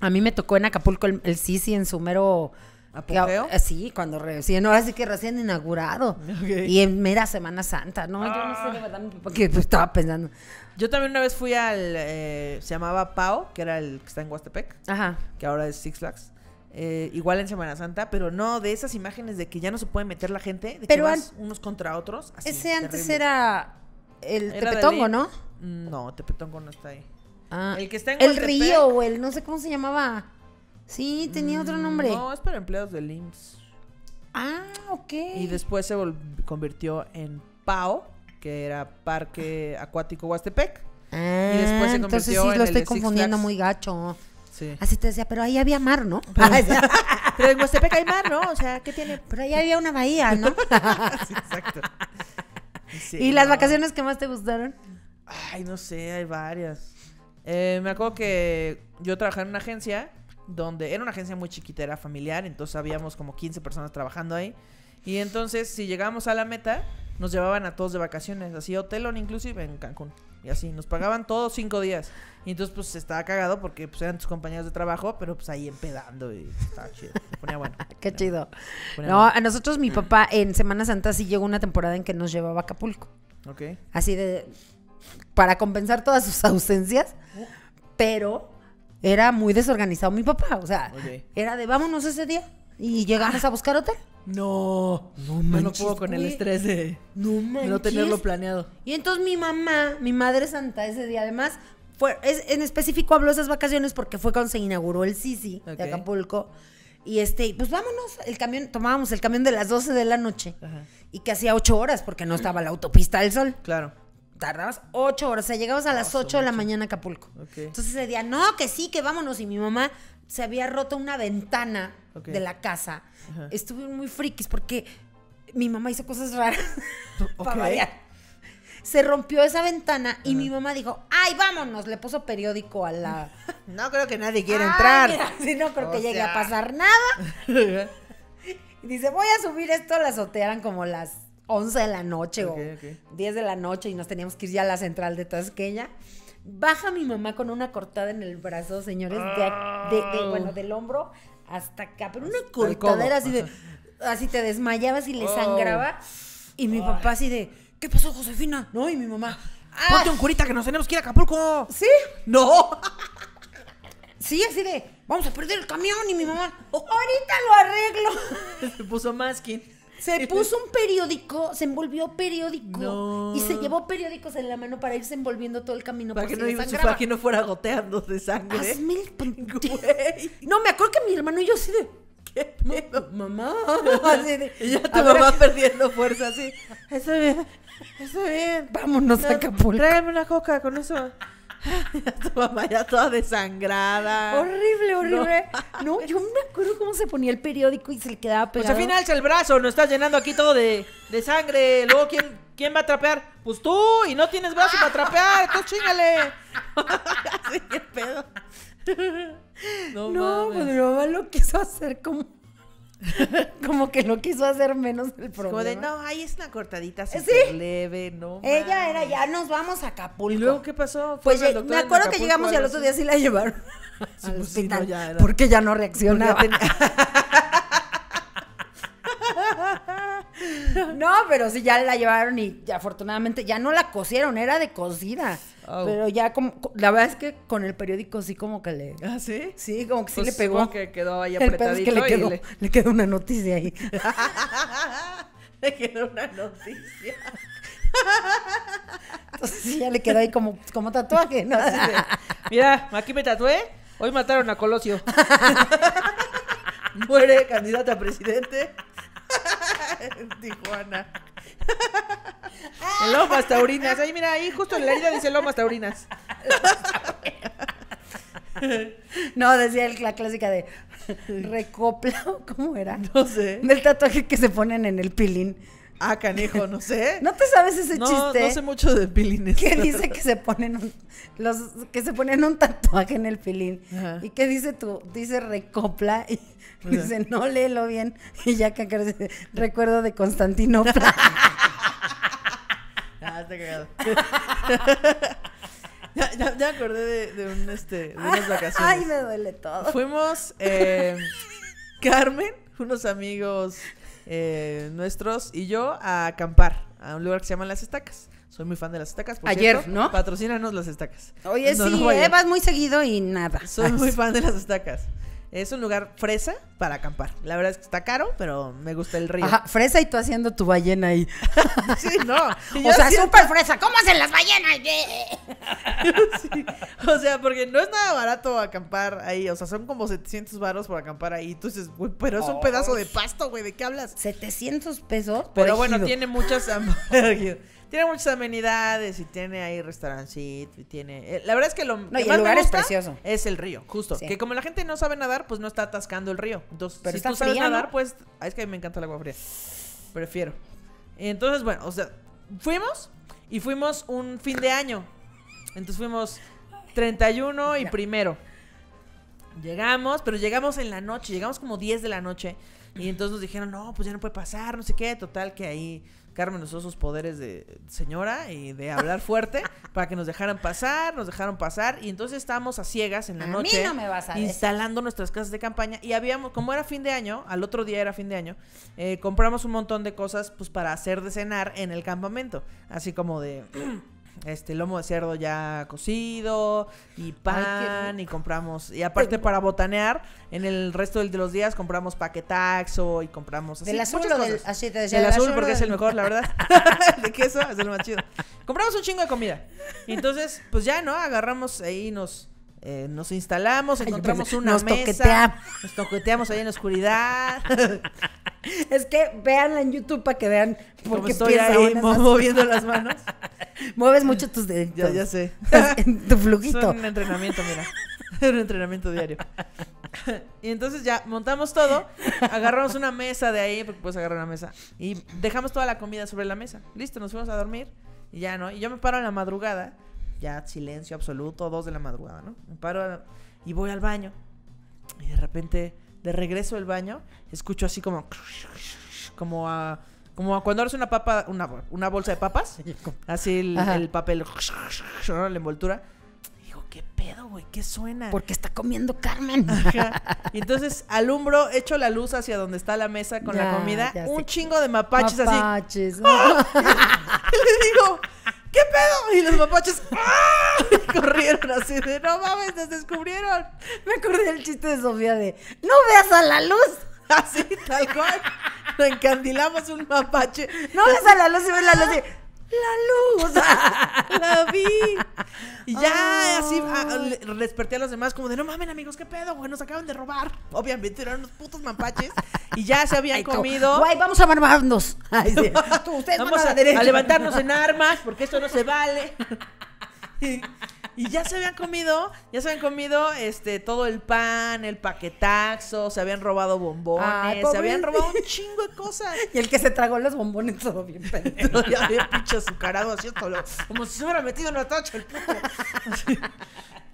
A mí me tocó en Acapulco el, el Sisi en su mero... ¿Apogeo? Ah, sí, cuando recién, ahora sí que recién inaugurado. Y en mera Semana Santa, ¿no? Yo no sé de verdad porque pues, estaba pensando. Yo también una vez fui al, eh, se llamaba Pau, que era el que está en Huastepec. Ajá. Que ahora es Six Flags. Eh, igual en Semana Santa, pero no de esas imágenes de que ya no se puede meter la gente, de que vas unos contra otros. ese antes era el Tepetongo, ¿no? Mm, no, Tepetongo no está ahí. Ah, el que está en El Río o el no sé cómo se llamaba. Sí, tenía otro mm, nombre. No, es para empleados del IMSS. Ah, ok. Y después se convirtió en PAO, que era Parque Acuático Huastepec. Ah, y después se convirtió entonces sí lo estoy confundiendo muy gacho. Así te decía, pero ahí había mar, ¿no? Pero, *laughs* *laughs* en Huastepec hay mar, ¿no? O sea, ¿qué tiene? Pero ahí había una bahía, ¿no? *laughs* sí, exacto. ¿Y las vacaciones que más te gustaron? Ay, no sé, hay varias. Eh, me acuerdo que yo trabajaba en una agencia donde era una agencia muy chiquita, era familiar, entonces habíamos como 15 personas trabajando ahí. Y entonces, si llegábamos a la meta, nos llevaban a todos de vacaciones, así hotel o inclusive en Cancún. Y así, nos pagaban todos cinco días. Y entonces, pues, estaba cagado porque pues, eran tus compañeros de trabajo, pero pues ahí empedando y estaba chido. Ponía bueno. *laughs* Qué chido. no, a nosotros mi papá en Semana Santa sí llegó una temporada en que nos llevaba a Acapulco. Ok. Así de. para compensar todas sus ausencias, pero era muy desorganizado mi papá. O sea, era de vámonos ese día y llegamos a buscar hotel. No, no me no puedo con el estrés de no, tenerlo planeado. Y entonces mi mamá, mi madre santa ese día, además, fue, en específico habló esas vacaciones porque fue cuando se inauguró el Sisi de Acapulco. Y este, pues vámonos, el camión, tomábamos el camión de las 12 de la noche y que hacía 8 horas porque no estaba la autopista del sol. Claro tardabas ocho horas, o sea, llegabas a las 8, de la mañana a Acapulco. Entonces ese día, no, que sí, que vámonos. Y mi mamá se había roto una ventana de la casa, Estuve muy frikis porque mi mamá hizo cosas raras *laughs* Se rompió esa ventana y mi mamá dijo, ay, vámonos, le puso periódico a la... *laughs* No creo que nadie quiera ah, entrar. si sí, no creo que llegue a pasar nada. *laughs* y dice, voy a subir esto, la azotearan como las 11 de la noche o 10 de la noche y nos teníamos que ir ya a la central de Tasqueña. Baja mi mamá con una cortada en el brazo, señores, de, bueno, ah. del hombro hasta acá, pero una cortadera así de, así te desmayabas y le oh. sangraba. Y mi papá así de, ¿qué pasó, Josefina? No, y mi mamá, ponte ah". un curita que nos tenemos que ir a Acapulco. ¿Sí? No. *laughs* Sí, así de, vamos a perder el camión. Y mi mamá, oh. ahorita lo arreglo. *laughs* Se puso masking. Se puso pues un periódico, se envolvió periódico y se llevó periódicos en la mano para irse envolviendo todo el camino. Para que no, iba, que no fuera goteando de sangre. *laughs* No, me acuerdo que mi hermano y yo así de... ¿Qué pedo? Mamá. *laughs* ya tu mamá *laughs* perdiendo fuerza así. Eso bien, eso bien. Vámonos a Acapulco. Tráeme una joca con eso. *laughs* tu mamá ya toda desangrada. Horrible, horrible. *laughs* No. yo me acuerdo cómo se ponía el periódico y se le quedaba pegado. Pues al final el brazo, no estás llenando aquí todo de, sangre. Luego, ¿quién, ¿quién va a trapear? Pues tú, y no tienes brazo para trapear, tú chingale. *laughs* pedo. No, pues mi mamá lo quiso hacer como *laughs* como que no quiso hacer menos el problema. joder no, ahí es una cortadita súper leve, no. Ella era, ya nos vamos a Acapulco. ¿Y luego qué pasó? Pues me acuerdo que llegamos y al otro día sí la llevaron *laughs* pues, porque ya no reaccionaba. *laughs* no, pero sí ya la llevaron y afortunadamente ya no la cosieron, era de cocida. Oh. Pero ya como, la verdad es que con el periódico sí como que le... ¿Ah, sí? Sí, como que sí pues le pegó. que quedó ahí apretadito. es que le quedó, le... quedó una noticia ahí. *laughs* le quedó una noticia. *laughs* Entonces sí, ya le quedó ahí como, como tatuaje, ¿no? mira, aquí me tatué, hoy mataron a Colosio. *laughs* Muere candidata a presidente en Tijuana. *laughs* Lomas taurinas. Ahí mira, ahí justo en la herida dice lomas taurinas. No, decía la clásica de recopla, ¿cómo era? No sé. Del tatuaje que se ponen en el pilín. Ah, canejo, no sé. ¿No te sabes ese chiste? No sé mucho de pilines. Que dice que se ponen un, los, que se ponen un tatuaje en el pilín. Y qué dice tú, dice recopla y dice no léelo bien. Y ya que recuerdo de Constantinopla. *laughs* *laughs* *laughs* ya, acordé de, un, este, unas *laughs* vacaciones. Ay, me duele todo. Fuimos eh, Carmen, unos amigos eh, nuestros y yo a acampar a un lugar que se llama Las Estacas. Soy muy fan de las estacas. Ayer, ¿no? Patrocínanos las estacas. Oye, sí, eh, vas muy seguido y nada. Soy muy fan de las estacas. Es un lugar fresa para acampar. La verdad es que está caro, pero me gusta el río. Ajá, fresa y tú haciendo tu ballena ahí. *laughs* sí, no. *laughs* o sea, súper fresa. ¿Cómo hacen las ballenas? *laughs* sí. O sea, porque no es nada barato acampar ahí. O sea, son como 700 varos por acampar ahí. Tú dices, güey, pero es un oh. pedazo de pasto, güey. ¿De qué hablas? ¿700 pesos? Pero bueno, tiene muchas tiene muchas amenidades y tiene ahí restaurancito y tiene... Eh, la verdad es que lo más es es el río, justo. Que como la gente no sabe nadar, pues no está atascando el río. Entonces, si tú sabes nadar, pues... Ah, es que a mí me encanta el agua fría. Prefiero. Entonces, bueno, o sea, fuimos y fuimos un fin de año. Entonces fuimos 31 y primero. Llegamos, pero llegamos en la noche, llegamos como 10 de la noche. Y entonces nos dijeron, no, pues ya no puede pasar, no sé qué. Total, que ahí Carmen usó sus poderes de señora y de hablar fuerte *laughs* para que nos dejaran pasar, nos dejaron pasar. Y entonces estábamos a ciegas en la a noche. Mí no me vas a instalando nuestras casas de campaña. Y habíamos, como era fin de año, al otro día era fin de año, eh, compramos un montón de cosas pues para hacer de cenar en el campamento. Así como de. *clears throat* este lomo de cerdo ya cocido y pan y compramos y aparte para botanear en el resto de los días compramos paquetaxo y compramos así, azul El azul, porque es el mejor la verdad *laughs* *laughs* de queso es el más chido compramos un chingo de comida y entonces pues ya no agarramos ahí nos eh, nos instalamos, encontramos una mesa, nos toqueteamos ahí en la oscuridad. *laughs* *laughs* Es que véanla en YouTube para que vean por qué estoy ahí moviendo las manos. *laughs* Mueves mucho tus dedos. Ya, sé. tu flujito. Es un entrenamiento, mira. Es *laughs* un entrenamiento diario. y entonces ya montamos todo, agarramos una mesa de ahí, porque puedes agarrar una mesa, y dejamos toda la comida sobre la mesa. Listo, nos fuimos a dormir, y ya, ¿no? Y yo me paro en la madrugada, ya silencio absoluto, dos de la madrugada, ¿no? Me paro y voy al baño, y de repente de regreso del baño, escucho así como. Como a. Como cuando abres una papa, una, bolsa de papas, así el, papel, la envoltura. digo, ¿qué pedo, güey? ¿Qué suena? Porque está comiendo Carmen. *laughs* Y entonces alumbro, echo la luz hacia donde está la mesa con la comida, un chingo de mapaches, así. *laughs* le digo, ¿Qué pedo? Y los mapaches ¡ah! *laughs* corrieron así de, no mames, nos descubrieron. Me acordé del chiste de Sofía de, no veas a la luz. *laughs* Así, tal cual. Encandilamos un mapache. No veas a la luz y ves la luz y la luz, *laughs* la vi. Y ya así ah, ah, desperté a los demás como de, no mamen amigos, ¿qué pedo, güey? Nos acaban de robar. *laughs* Obviamente eran unos putos mampaches y ya se habían comido. vamos a armarnos. *laughs* a, a levantarnos en armas porque esto no se vale. Y ya se habían comido, ya se habían comido este todo el pan, el paquetazo, se habían robado bombones, se habían robado un chingo de cosas. *laughs* Y el que se tragó los bombones todo bien pendejo. ya había pinche azucarado, así como si se hubiera metido en la tacha el puto. *laughs*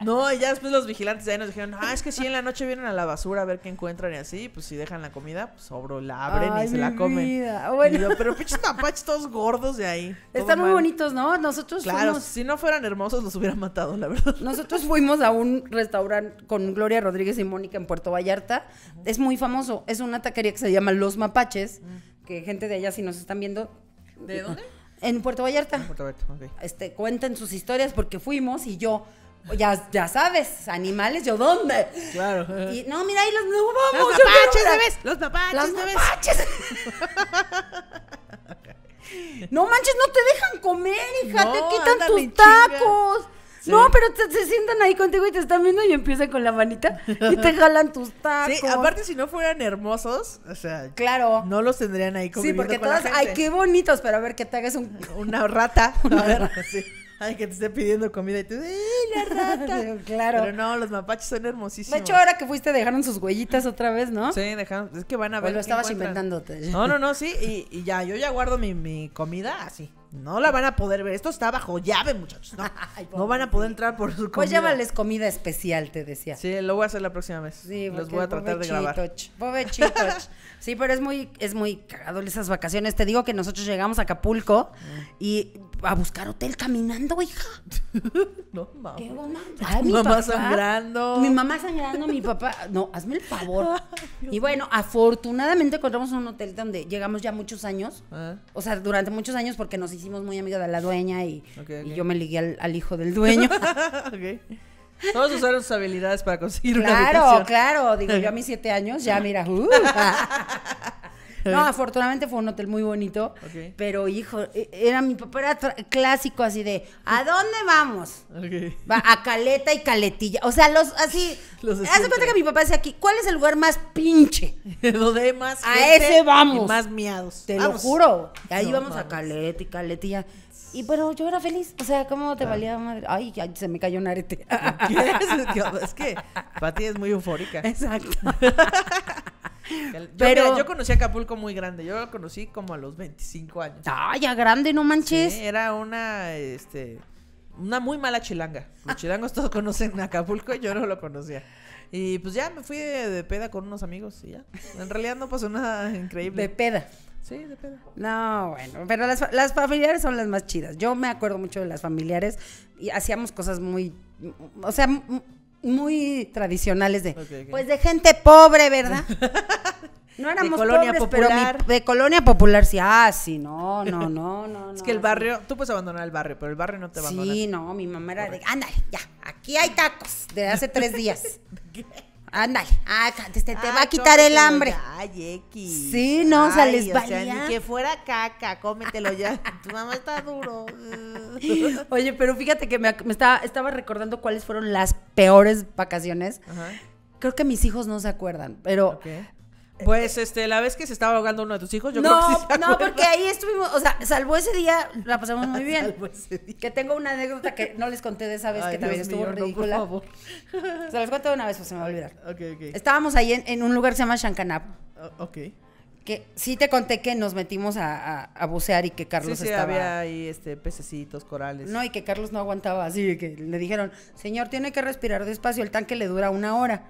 No, y ya después los vigilantes de ahí nos dijeron, ah, es que si en la noche vienen a la basura a ver qué encuentran y así, pues si dejan la comida, pues sobro, la abren y se la comen. Y pero pinches mapaches todos gordos de ahí. Están muy bonitos, ¿no? Nosotros Claro, si no fueran hermosos los hubieran matado, la verdad. Nosotros fuimos a un restaurante con Gloria Rodríguez y Mónica en Puerto Vallarta. Es muy famoso, es una taquería que se llama Los Mapaches, que gente de allá si nos están viendo... ¿De dónde? En Puerto Vallarta. En Puerto Vallarta, ok Este, cuenten sus historias porque fuimos y yo ya, ya sabes, animales, yo dónde. Claro. no, mira, ahí los no, Los mapaches, Los no manches, no te dejan comer, hija, te quitan tus tacos. No, pero se sientan ahí contigo y te están viendo y empiezan con la manita y te jalan tus tacos. Sí, aparte si no fueran hermosos, o sea, claro. no los tendrían ahí como Sí, porque todas, ay, qué bonitos, pero a ver que te hagas un, una rata. *laughs* Una rata, sí. Ay, que te esté pidiendo comida y tú, ¡ay, eh, la *laughs* rata! claro. Pero no, los mapaches son hermosísimos. De hecho, ahora que fuiste dejaron sus huellitas otra vez, ¿no? Sí, dejaron, es que van a ver. lo estabas inventándote. No, no, no, sí, y, ya, yo ya guardo mi, comida así. No la van a poder ver, esto está bajo llave, muchachos, no, *laughs* van a poder entrar por su pues comida. Pues llévales comida especial, te decía. Sí, lo voy a hacer la próxima vez. Sí, Los voy a tratar de grabar. sí, pero es muy, es muy cagado esas vacaciones. Te digo que nosotros llegamos a Acapulco y a buscar hotel caminando, hija. *laughs* no mamá Qué mi mamá sangrando. Mi mamá sangrando, mi papá. No, hazme el favor. *laughs* y bueno, afortunadamente encontramos un hotel donde llegamos ya muchos años. Ah. O sea, durante muchos años porque nos hicimos muy amigos de la dueña y, yo me ligué al, hijo del dueño. *laughs* Todos usaron sus habilidades para conseguir claro, una Claro, claro. Digo, yo a mis siete años ya, mira. Uh. No, afortunadamente fue un hotel muy bonito. Pero, hijo, e, era mi papá era clásico así de, ¿a dónde vamos? Va a Caleta y Caletilla. O sea, los así. *laughs* haz de cuenta que mi papá decía aquí, ¿cuál es el lugar más pinche? Donde *laughs* más A ese vamos. más miados. Te lo juro. ahí vamos, a Caleta y Caletilla. Y bueno, yo era feliz. O sea, ¿cómo te ah. valía madre? Ay, ya se me cayó un arete. *laughs* es? es que Pati es muy eufórica. Exacto. Yo, Pero... yo conocí Acapulco muy grande, yo lo conocí como a los 25 años. Ah, ya grande, no manches. Sí, era una, este, una muy mala chilanga. Los chilangos todos conocen Acapulco y yo no lo conocía. Y pues ya me fui de, peda con unos amigos y ya. En realidad no pasó nada increíble. De peda. Sí, de peda. No, bueno, pero las, las familiares son las más chidas. Yo me acuerdo mucho de las familiares y hacíamos cosas muy, o sea, muy tradicionales de, pues de gente pobre, ¿verdad? *laughs* No éramos de colonia popular. de colonia popular sí, ah, sí, no, no, no, no. *laughs* Es que el barrio, tú puedes abandonar el barrio, pero el barrio no te abandona. Sí, no, mi mamá era de, ándale, ya, aquí hay tacos, de hace tres días. *laughs* ¿Qué? Ándale. Ah, te, va a ah, quitar el hambre. Ay, X. Sí, no, sales o sea, ni que fuera caca, cómetelo ya. *laughs* tu mamá está duro. *laughs* Oye, pero fíjate que me, estaba, recordando cuáles fueron las peores vacaciones. Creo que mis hijos no se acuerdan, pero qué? Pues, este, la vez que se estaba ahogando uno de tus hijos, yo no, creo No, porque ahí estuvimos, o sea, salvo ese día, la pasamos muy *laughs* bien. salvo Que tengo una anécdota que no les conté de esa vez, que también estuvo ridícula. *laughs* Se las cuento de una vez, o pues, se me va a olvidar. Estábamos ahí en, un lugar que se llama Shankanap. Que sí te conté que nos metimos a, bucear y que Carlos sí, sí, estaba... había ahí, este, pececitos, corales. No, y que Carlos no aguantaba, así que le dijeron, señor, tiene que respirar despacio, el tanque le dura una hora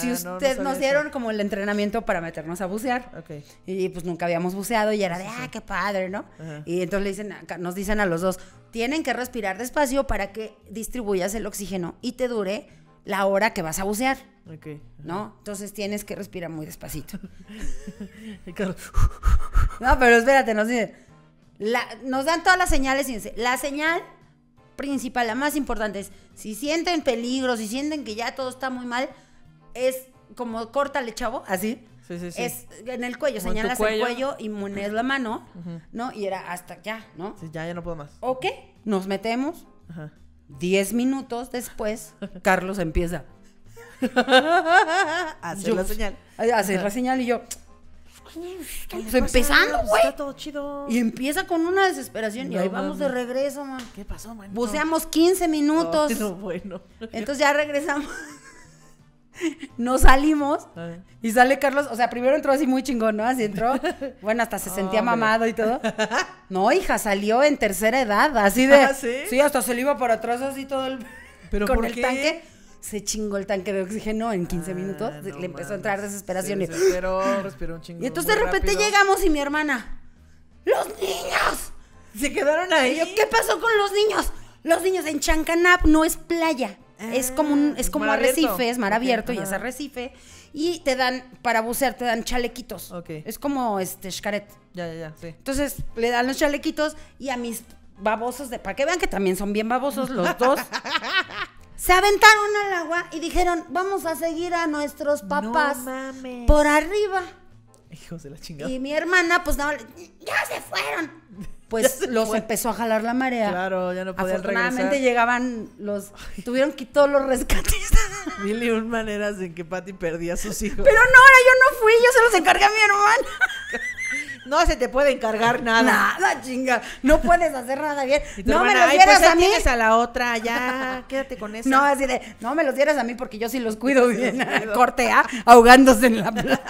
si ah, ustedes nos dieron como el entrenamiento para meternos a bucear. Y pues nunca habíamos buceado y era de, ah, qué padre, ¿no? Y entonces le dicen, nos dicen a los dos, tienen que respirar despacio para que distribuyas el oxígeno y te dure la hora que vas a bucear. ¿No? Entonces tienes que respirar muy despacito. *laughs* no, pero espérate, nos dicen, nos dan todas las señales y la señal principal, la más importante es, si sienten peligro, si sienten que ya todo está muy mal, es como córtale, chavo, así. Sí, sí, sí. Es en el cuello, señalas el cuello y mones la mano, ¿no? Y era hasta ya, ¿no? Sí, ya, ya no puedo más. Ok, nos metemos. Ajá. Diez minutos después, *laughs* Carlos empieza. *laughs* hace la señal. la señal y yo. Pues, empezando, güey. Está todo chido. Y empieza con una desesperación. y ahí vamos de regreso, man. ¿Qué pasó, man? Buceamos 15 minutos. *laughs* bueno. Entonces ya regresamos. *laughs* No salimos y sale Carlos, o sea, primero entró así muy chingón, ¿no? Así entró, *laughs* bueno, hasta se sentía mamado y todo. *laughs* No, hija, salió en tercera edad, así de... ¿Ah, sí? hasta se le iba para atrás así todo el... ¿Pero con el tanque. Se chingó el tanque de oxígeno en 15 ah, minutos. le empezó a entrar desesperación. Y entonces de repente llegamos y mi hermana. ¡Los niños! Se quedaron ahí. ¿Qué pasó con los niños? Los niños en Chancanap no es playa es como un, es ah, como arrecife, es mar abierto y es arrecife. Y te dan, para bucear, te dan chalequitos. Es como este shkaret. Ya, ya, Entonces le dan los chalequitos y a mis babosos de. Para que vean que también son bien babosos los dos. *laughs* se aventaron al agua y dijeron, vamos a seguir a nuestros papás por arriba. Hijos de la chingada. Y mi hermana, pues, ya se fueron pues los empezó a jalar la marea. Claro, ya no podían Afortunadamente llegaban los, tuvieron que todos los rescatistas. *laughs* Mil y un maneras en que Patty perdía a sus hijos. Pero no, ahora yo no fui, yo se los encargué a mi hermana. *laughs* No se te puede encargar nada. Nada, chinga. No puedes hacer nada bien. No me los dieras pues a mí. a la otra, ya, *laughs* quédate con eso. No, así de, no me los dieras a mí porque yo sí los cuido bien. *laughs* Cortea, ahogándose en la *laughs* playa.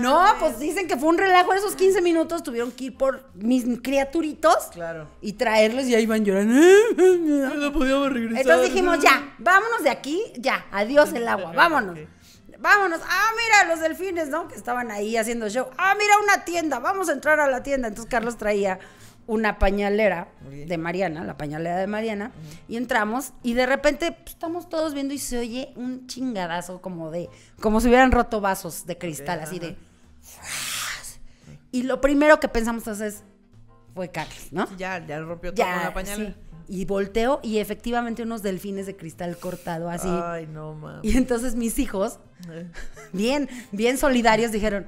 No, pues dicen que fue un relajo. esos 15 minutos tuvieron que ir por mis criaturitos. Claro. Y traerlos y ahí van llorando. No, podíamos regresar. Entonces dijimos, ya, vámonos de aquí, ya, adiós el agua, vámonos vámonos, ah, mira, los delfines, ¿no? Que estaban ahí haciendo show, ah, mira, una tienda, vamos a entrar a la tienda. Entonces Carlos traía una pañalera de Mariana, la pañalera de Mariana, y entramos y de repente pues, estamos todos viendo y se oye un chingadazo como de, como si hubieran roto vasos de cristal, así de... Y lo primero que pensamos entonces es, fue Carlos, ¿no? Ya, ya rompió todo la pañal. Y volteó, y efectivamente unos delfines de cristal cortado así. Ay, no mames. Y entonces mis hijos, eh. bien, bien solidarios, dijeron,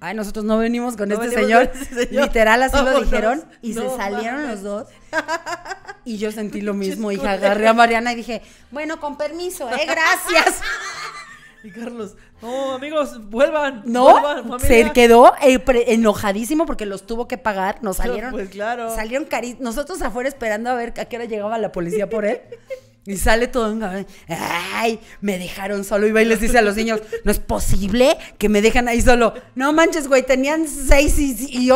ay, nosotros no venimos con, este, este, señor. Literal, así lo dijeron. Y se salieron los dos. Y yo sentí lo *laughs* mismo, hija. Agarré a Mariana y dije, bueno, con permiso, eh, gracias. *laughs* Y Carlos, no, amigos, vuelvan. No, se quedó eh, enojadísimo porque los tuvo que pagar. Nos *laughs* salieron. Pues claro. Salieron cari Nosotros afuera esperando a ver a qué hora llegaba la policía por él. *laughs* Y sale todo en... ¡Ay! Me dejaron solo. Y va y les dice a los niños, no es posible que me dejan ahí solo. No manches, güey, tenían seis y,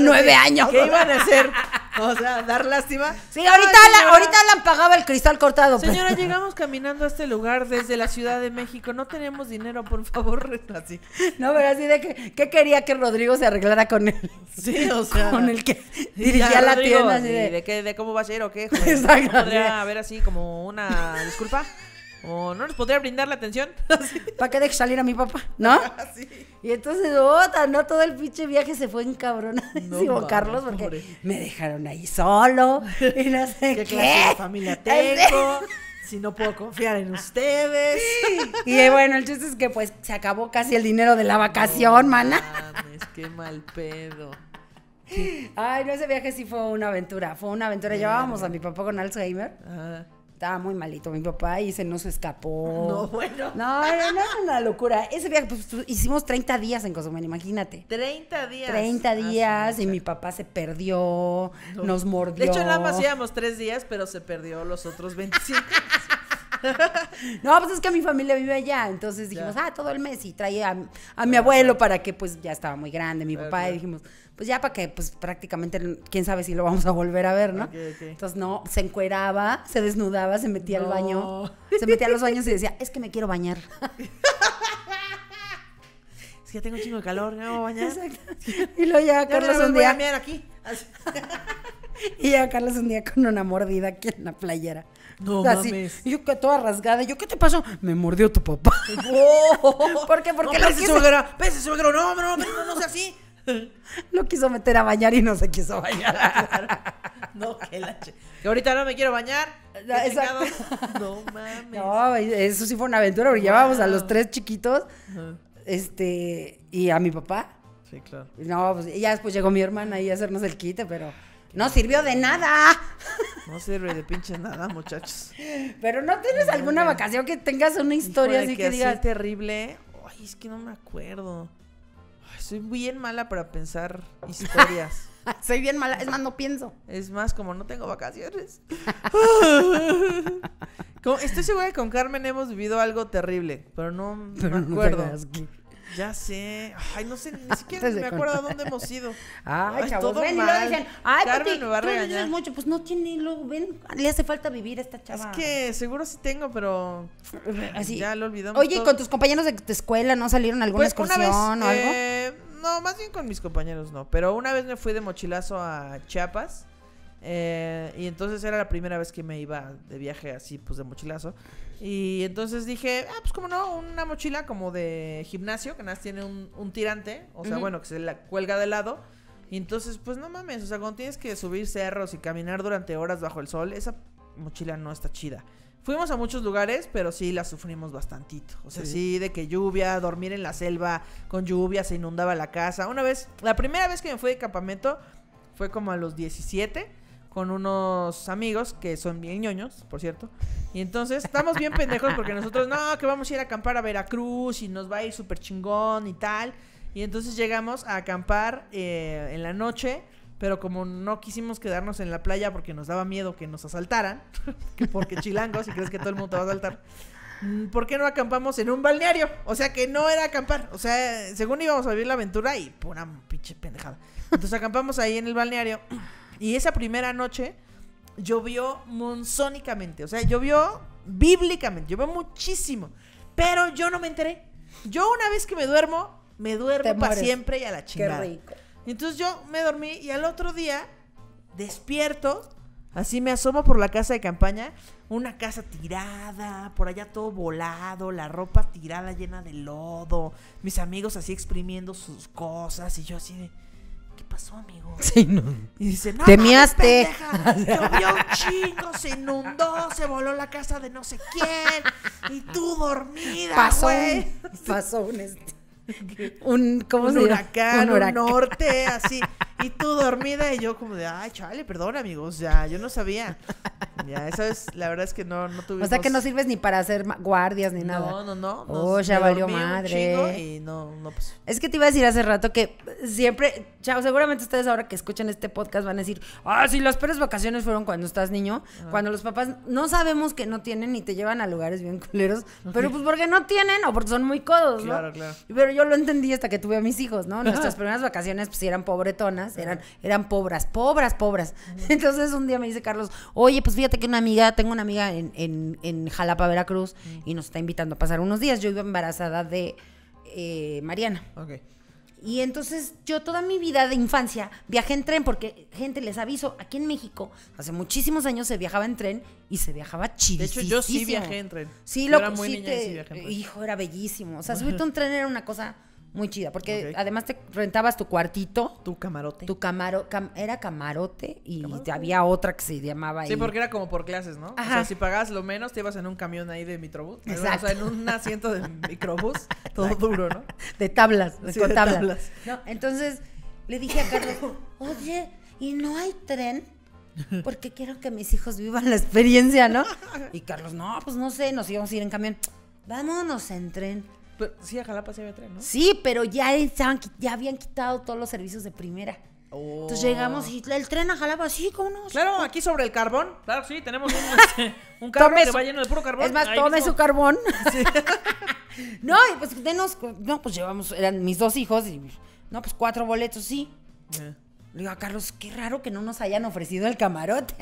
nueve años. ¿Qué iban a hacer? *laughs* O sea, dar lástima. Sí, ahorita, la, ahorita pagaba el cristal cortado. Señora, *laughs* llegamos caminando a este lugar desde la Ciudad de México. No tenemos dinero, por favor. *laughs* Así. No, pero así de que, ¿qué quería que Rodrigo se arreglara con él? Sí, o sea. Con el que dirigía la tienda. de... cómo va a ser o qué? Podría haber así como una una disculpa? ¿O no les podría brindar la atención? *laughs* ¿Para qué deje salir a mi papá? ¿No? *laughs* Ah, y entonces, ¿no? Todo el pinche viaje se fue en cabrona. *laughs* no, Carlos, porque me dejaron ahí solo y no sé qué. Clase de familia tengo? si no puedo confiar en ustedes. Y eh, bueno, el chiste es que pues se acabó casi el dinero de la vacación, no, mana. Mames, qué mal pedo. Ay, no, ese viaje sí fue una aventura, fue una aventura. Llevábamos a mi papá con Alzheimer. Ajá estaba muy malito mi papá y se nos escapó. *laughs* No, bueno. No, no, no, era una locura. Ese viaje, pues, hicimos 30 días en Cozumel, imagínate. 30 días. 30 ah, días y mi papá se perdió, nos mordió. De hecho, nada más íbamos 3 días, pero se perdió los otros 25. *laughs* *laughs* no, pues es que mi familia vive allá, entonces dijimos, ah, todo el mes y traía a, ah, mi abuelo para que pues ya estaba muy grande, mi ah, papá, y dijimos, pues ya para que pues prácticamente quién sabe si lo vamos a volver a ver, ¿no? Entonces no, se encueraba, se desnudaba, se metía al baño, se metía a los baños y decía, es que me quiero bañar. *laughs* es que ya tengo un chingo de calor, me voy a bañar. Y luego ya, Carlos un día... *laughs* y ya Carlos un día con una mordida aquí en la playera. No mames. Y yo toda rasgada. Y yo, ¿qué te pasó? Me mordió tu papá. *laughs* ¿Por qué? Porque no, le quiso... suegra, pese suegra, no, no, no, no, no sea así. Lo quiso meter a bañar y no se quiso bañar. *laughs* No, que la che... Que ahorita no me quiero bañar. Ah, *laughs* no mames. No, eso sí fue una aventura porque llevábamos a los tres chiquitos. Este, y a mi papá. Sí, claro. No, pues ya después llegó mi hermana ahí a hacernos el quite, pero. No sirvió de nada. No sirve de pinche nada, muchachos. Pero no tienes alguna vacación que tengas una historia así que, que digas. terrible. Ay, es que no me acuerdo. soy bien mala para pensar historias. *laughs* soy bien mala, es más, no pienso. Es más, como no tengo vacaciones. *laughs* estoy segura que con Carmen hemos vivido algo terrible, pero no, me acuerdo. Ya sé. Ay, no sé, ni *laughs* siquiera me acuerdo a dónde hemos ido. Ay, Ay ven y lo dicen, ay, Carmen no me va a regañar. mucho. Pues no tiene, luego ven, le hace falta vivir a esta chava. Es que seguro sí tengo, pero Así. *laughs* ya lo olvidamos Oye, ¿y con tus compañeros de, tu escuela no salieron a alguna pues, excursión o algo? Eh, no, más bien con mis compañeros no. Pero una vez me fui de mochilazo a Chiapas eh, y entonces era la primera vez que me iba de viaje así, pues de mochilazo. Y entonces dije, ah, pues como no, una mochila como de gimnasio, que nada más tiene un, tirante, o sea, bueno, que se la cuelga de lado. Y entonces, pues no mames, o sea, cuando tienes que subir cerros y caminar durante horas bajo el sol, esa mochila no está chida. Fuimos a muchos lugares, pero sí la sufrimos bastantito. O sea, sí. sí. de que lluvia, dormir en la selva con lluvia, se inundaba la casa. Una vez, la primera vez que me fui de campamento fue como a los 17 con unos amigos que son bien ñoños, por cierto. Y entonces estamos bien pendejos porque nosotros, no, que vamos a ir a acampar a Veracruz y nos va a ir súper chingón y tal. Y entonces llegamos a acampar eh, en la noche, pero como no quisimos quedarnos en la playa porque nos daba miedo que nos asaltaran, *laughs* porque chilangos, Y crees que todo el mundo te va a asaltar, mm, ¿por qué no acampamos en un balneario? O sea que no era acampar, o sea, según íbamos a vivir la aventura y pura pinche pendejada. Entonces acampamos ahí en el balneario. Y esa primera noche llovió monzónicamente, o sea, llovió bíblicamente, llovió muchísimo. Pero yo no me enteré. Yo una vez que me duermo, me duermo para siempre y a la chingada. Entonces yo me dormí y al otro día despierto, así me asomo por la casa de campaña, una casa tirada, por allá todo volado, la ropa tirada llena de lodo, mis amigos así exprimiendo sus cosas y yo así de pasó, amigo? *laughs* Sí, Y dice, no, Temiaste. Llovió un chingo, se inundó, se voló la casa de no sé quién. Y tú dormida, pasó pasó un este, *laughs* un, ¿cómo se huracán, un, huracán. norte, así. Y tú dormida y yo como de, ay, chale, perdón, amigos, ya, yo no sabía. Ya, esa es, la verdad es que no, no tuvimos... O sea, que no sirves ni para hacer guardias ni nada. No, no, no. Oh, ya valió madre. y no, no, pues. Es que te iba a decir hace rato que siempre, chao, seguramente ustedes ahora que escuchan este podcast van a decir, ah, sí, las peores vacaciones fueron cuando estás niño, ah. cuando los papás no sabemos que no tienen y te llevan a lugares bien culeros, pero pues porque no tienen o porque son muy codos, ¿no? Claro, claro. Pero yo lo entendí hasta que tuve a mis hijos, ¿no? Nuestras primeras vacaciones pues eran pobretonas, eran, eran pobras, pobras, pobras. Entonces un día me dice Carlos, oye, pues fíjate que una amiga, tengo una amiga en, en, Jalapa, Veracruz, y nos está invitando a pasar unos días. Yo iba embarazada de eh, Mariana. Ok. Y entonces yo toda mi vida de infancia viajé en tren porque, gente, les aviso, aquí en México hace muchísimos años se viajaba en tren y se viajaba chido. De hecho, yo sí viajé en tren. Sí, lo era muy niña y sí viajé en tren. Hijo, era bellísimo. O sea, subirte a un tren era una cosa muy chida, porque además te rentabas tu cuartito. Tu camarote. Tu camaro, era camarote y había otra que se llamaba. Sí, porque era como por clases, ¿no? O sea, si pagabas lo menos, te ibas en un camión ahí de microbús. O sea, en un asiento de *laughs* microbús, todo duro, ¿no? De tablas, con tablas. entonces le dije a Carlos, oye, ¿y no hay tren? Porque quiero que mis hijos vivan la experiencia, ¿no? Y Carlos, no, pues no sé, nos íbamos a ir en camión. Vámonos en tren sí, a Jalapa sí había tren, ¿no? Sí, pero ya, estaban, ya habían quitado todos los servicios de primera. Entonces oh. llegamos y el tren a Jalapa, sí, ¿cómo no? Claro, aquí sobre el carbón. Claro, sí, tenemos un, *laughs* este, carbón que va lleno de puro carbón. Es más, tome su carbón. *laughs* no, y pues no, pues llevamos, eran mis dos hijos y, pues, no, pues cuatro boletos, sí. Le digo a ah, Carlos, qué raro que no nos hayan ofrecido el camarote.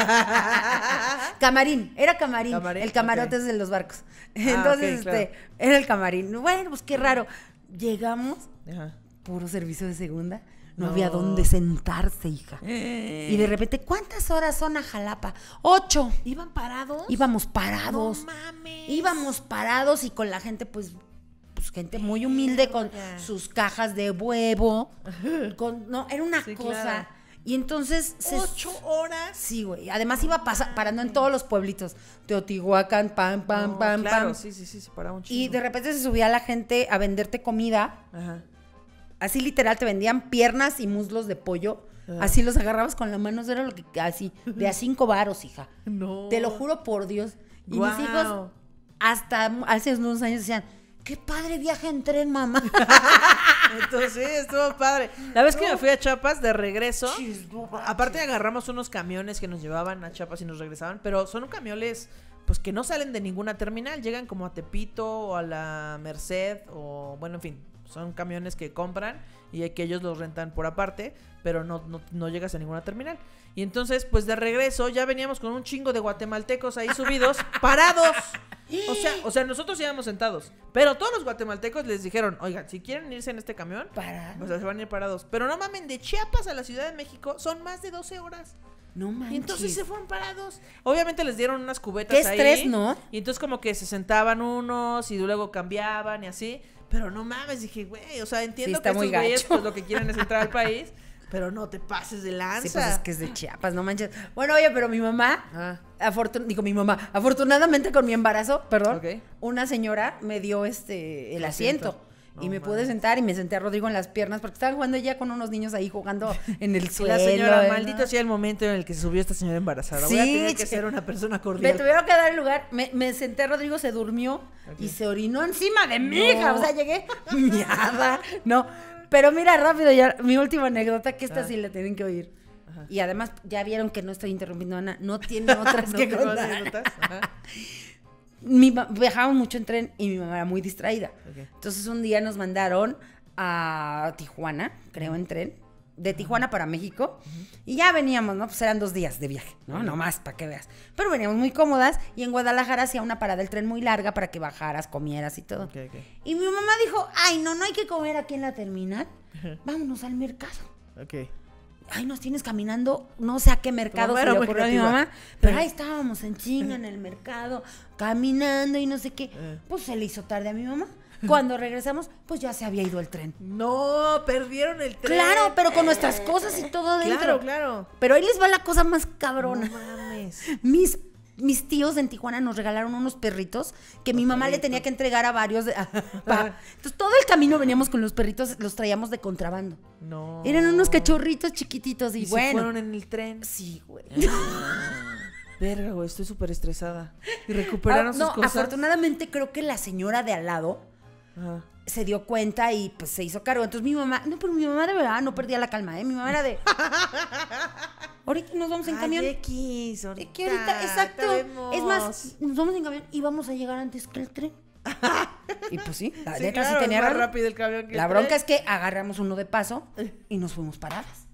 *laughs* camarín, era camarín. El camarote es de los barcos. Ah, Entonces, este, era el camarín. Bueno, pues qué raro. Llegamos, puro servicio de segunda. No, había dónde sentarse, hija. Eh, eh, eh. Y de repente, ¿cuántas horas son a Jalapa? Ocho. ¿Iban parados? Íbamos parados. No mames. Íbamos parados y con la gente, pues, gente muy humilde con sus cajas de huevo, *laughs* con, no, era una cosa. Y entonces... ¿Ocho horas? Sí, güey. Además iba parando en todos los pueblitos. Teotihuacán, pam, pam, pam, pam. sí, sí, sí, se paraba un chingo. Y de repente se subía la gente a venderte comida. Ajá. Así literal te vendían piernas y muslos de pollo. Así los agarrabas con la manos, era lo que... Así, de a cinco varos, hija. *laughs* No. Te lo juro por Dios. Y mis hijos hasta hace unos años decían qué padre viaje en tren, mamá. *laughs* Entonces, sí, estuvo padre. La vez que me fui a Chiapas de regreso, aparte agarramos unos camiones que nos llevaban a Chiapas y nos regresaban, pero son camiones pues que no salen de ninguna terminal, llegan como a Tepito o a la Merced o bueno, en fin, son camiones que compran y que ellos los rentan por aparte, pero no llegas a ninguna terminal. Y entonces, pues de regreso, ya veníamos con un chingo de guatemaltecos ahí subidos, *laughs* parados. O sea, o sea, nosotros íbamos sentados. Pero todos los guatemaltecos les dijeron, oigan, si quieren irse en este camión, O sea, se van a ir parados. Pero no mamen, de Chiapas a la Ciudad de México son más de 12 horas. No mames Y entonces se fueron parados. Obviamente les dieron unas cubetas Qué ¿no? Y entonces como que se sentaban unos y luego cambiaban y así. Pero no mames, dije, güey, o sea, entiendo que estos güeyes pues, lo que quieren es entrar al *laughs* país pero no te pases de lanza. Sí, pues es que es de Chiapas, no manches. Bueno, oye, pero mi mamá, ah. digo mi mamá, afortunadamente con mi embarazo, perdón, una señora me dio este el asiento. y me pude sentar y me senté a Rodrigo en las piernas porque estaba jugando ella con unos niños ahí jugando en el *laughs* suelo. La señora, maldito sea el momento en el que se subió esta señora embarazada. Sí, Voy a que ser una persona cordial. Me tuvieron que dar el lugar. Me, senté senté, Rodrigo se durmió y se orinó encima de mi hija. O sea, llegué *laughs* miada. No, pero mira, rápido, ya mi última anécdota, que esta ah. sí la tienen que oír. Y además, ya vieron que no estoy interrumpiendo a Ana. No tiene otras *laughs* que contar. *laughs* Mi mucho en tren y mi mamá era muy distraída. Entonces un día nos mandaron a Tijuana, creo, en tren de Tijuana para México. Y ya veníamos, ¿no? Pues eran dos días de viaje, ¿no? Nomás para que veas. Pero veníamos muy cómodas y en Guadalajara hacía una parada del tren muy larga para que bajaras, comieras y todo. Y mi mamá dijo, ay, no, no hay que comer aquí en la terminal. Vámonos al mercado. Ok. Ay, nos tienes caminando, no sé a qué mercado se le ocurrió mi mamá, pero ahí estábamos en chinga en el mercado, caminando y no sé qué. Pues se le hizo tarde a mi mamá. Cuando regresamos, pues ya se había ido el tren. No, perdieron el tren. Claro, pero con nuestras cosas y todo dentro. Claro, claro. Pero ahí les va la cosa más cabrona. No mames. Mis mis tíos en Tijuana nos regalaron unos perritos que mi mamá le tenía que entregar a varios. De, *laughs* Entonces todo el camino veníamos con los perritos, los traíamos de contrabando. No. Eran unos cachorritos chiquititos y, Se fueron en el tren. Sí, güey. Ah, verga, güey, estoy súper estresada. ¿Y recuperaron sus ah, sus no, Afortunadamente creo que la señora de al lado se dio cuenta y pues se hizo cargo. Entonces mi mamá, no, pero mi mamá de verdad no perdía la calma, ¿eh? Mi mamá era de... *laughs* ahorita nos vamos en camión. ahorita, ahorita, exacto. Es más, nos vamos en camión y vamos a llegar antes que el tren. *laughs* y pues sí, la La bronca es que agarramos uno de paso y nos fuimos paradas.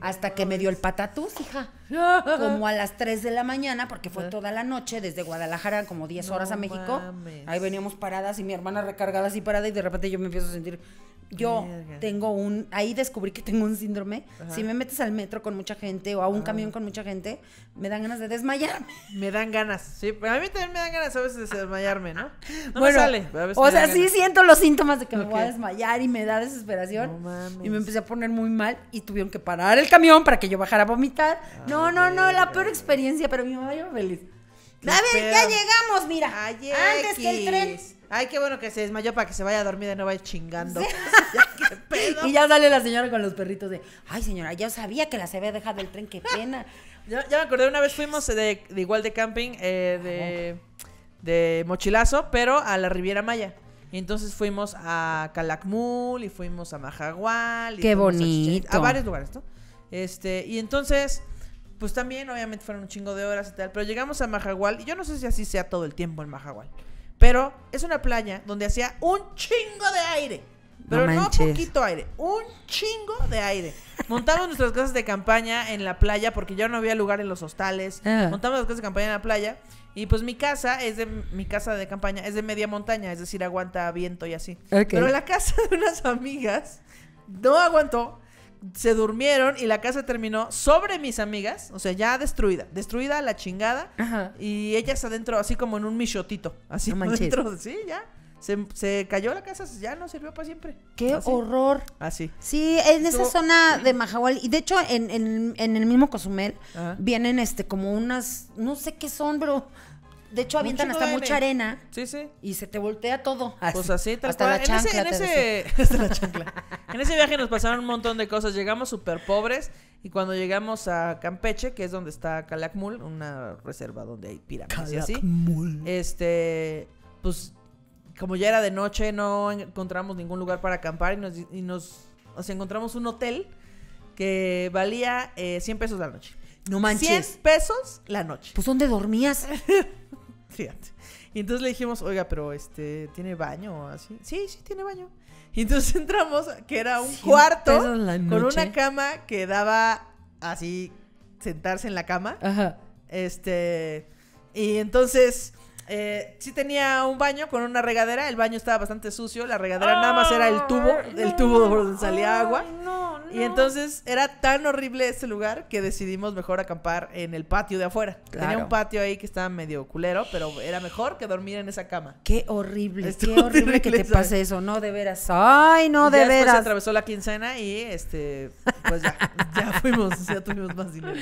Hasta que me dio el patatús, hija. *laughs* Como a las 3 de la mañana, porque fue ah. toda la noche desde Guadalajara, como 10 horas a México. Ahí veníamos paradas y mi hermana recargada así parada y de repente yo me empiezo a sentir yo tengo un, ahí descubrí que tengo un síndrome. Si me metes al metro con mucha gente o a un camión con mucha gente, me dan ganas de desmayarme. Me dan ganas, sí. A mí también me dan ganas a veces de desmayarme, ¿no? no bueno, me sale. o sea, sí siento los síntomas de que me voy a desmayar y me da desesperación. Y me empecé a poner muy mal y tuvieron que parar el camión para que yo bajara a vomitar. Ah, no, no, no, la peor experiencia, pero mi mamá yo feliz. A ver, ya llegamos, mira. antes que el tren. Ay, qué bueno que se desmayó para que se vaya a dormir de vaya chingando. *laughs* Y ya sale la señora con los perritos de, ay señora, yo sabía que la se había dejado el tren, qué pena. ya, me acordé, una vez fuimos de, igual de camping, eh, de, mochilazo, pero a la Riviera Maya. Y entonces fuimos a Calakmul y fuimos a Majagual. Qué bonito. A, varios lugares, ¿no? Este, y entonces, pues también, obviamente, fueron un chingo de horas y tal. Pero llegamos a Majagual y yo no sé si así sea todo el tiempo en Majagual. Pero es una playa donde hacía un chingo de aire. Pero no, poquito aire, un chingo de aire. Montamos nuestras casas de campaña en la playa porque ya no había lugar en los hostales. Ah. Montamos las casas de campaña en la playa y pues mi casa es de mi casa de campaña es de media montaña, es decir, aguanta viento y así. Pero la casa de unas amigas no aguantó se durmieron y la casa terminó sobre mis amigas, o sea, ya destruida, destruida la chingada. Ajá. Y ellas adentro, así como en un michotito, así *laughs* adentro, sí, ya. Se, cayó la casa, ya no sirvió para siempre. ¡Qué horror! Así. Sí, en esa zona de Mahahual. Y de hecho, en, el mismo Cozumel vienen este como unas, no sé qué son, pero de hecho, avientan hasta mucha arena. Sí, sí. Y se te voltea todo. Pues así, hasta, la chancla. En ese, hasta la chancla. en ese viaje nos pasaron un montón de cosas. Llegamos súper pobres. Y cuando llegamos a Campeche, que es donde está Calakmul, una reserva donde hay pirámides y así. Este, pues como ya era de noche, no encontramos ningún lugar para acampar y nos, encontramos un hotel que valía 100 eh, pesos la noche. No manches. 100 pesos la noche. Pues ¿dónde dormías? *laughs* Y entonces le dijimos, oiga, pero este, ¿tiene baño o así? Sí, sí, tiene baño. Y entonces *laughs* entramos, que era un cuarto con una cama que daba así, sentarse en la cama. Ajá. Este, y entonces... Eh, sí tenía un baño con una regadera, el baño estaba bastante sucio, la regadera nada más era el tubo, el tubo donde salía agua. No. Y entonces era tan horrible ese lugar que decidimos mejor acampar en el patio de afuera. Tenía un patio ahí que estaba medio culero, pero era mejor que dormir en esa cama. Qué horrible, qué horrible que te pase eso, no de veras. Ay, no de ya veras. Se atravesó la quincena y este pues ya, *laughs* ya fuimos, ya tuvimos más dinero.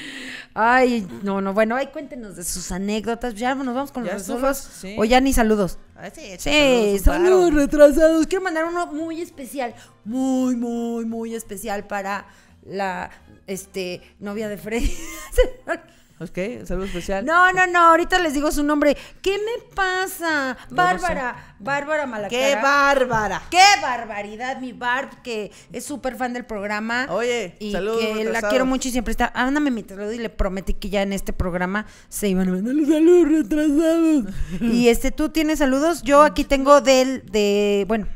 Ay, no, no, bueno, ay, cuéntenos de sus anécdotas. Ya nos vamos con los resuelvos. O ya ni saludos. Ah, sí, saludos, saludos retrasados. Quiero mandar uno muy especial, muy, muy, muy especial para la este novia de Freddy. *laughs* ok, saludo especial. No, no, no, ahorita les digo su nombre. ¿Qué me pasa? Bárbara, Bárbara Malacara. ¡Qué bárbara! ¡Qué barbaridad! Mi Barb, que es súper fan del programa. Oye, y Que la quiero mucho y siempre está. Ándame mi saludo y le prometí que ya en este programa se iban a mandar saludos retrasados. *laughs* y este, ¿tú tienes saludos? Yo aquí tengo del, de, bueno,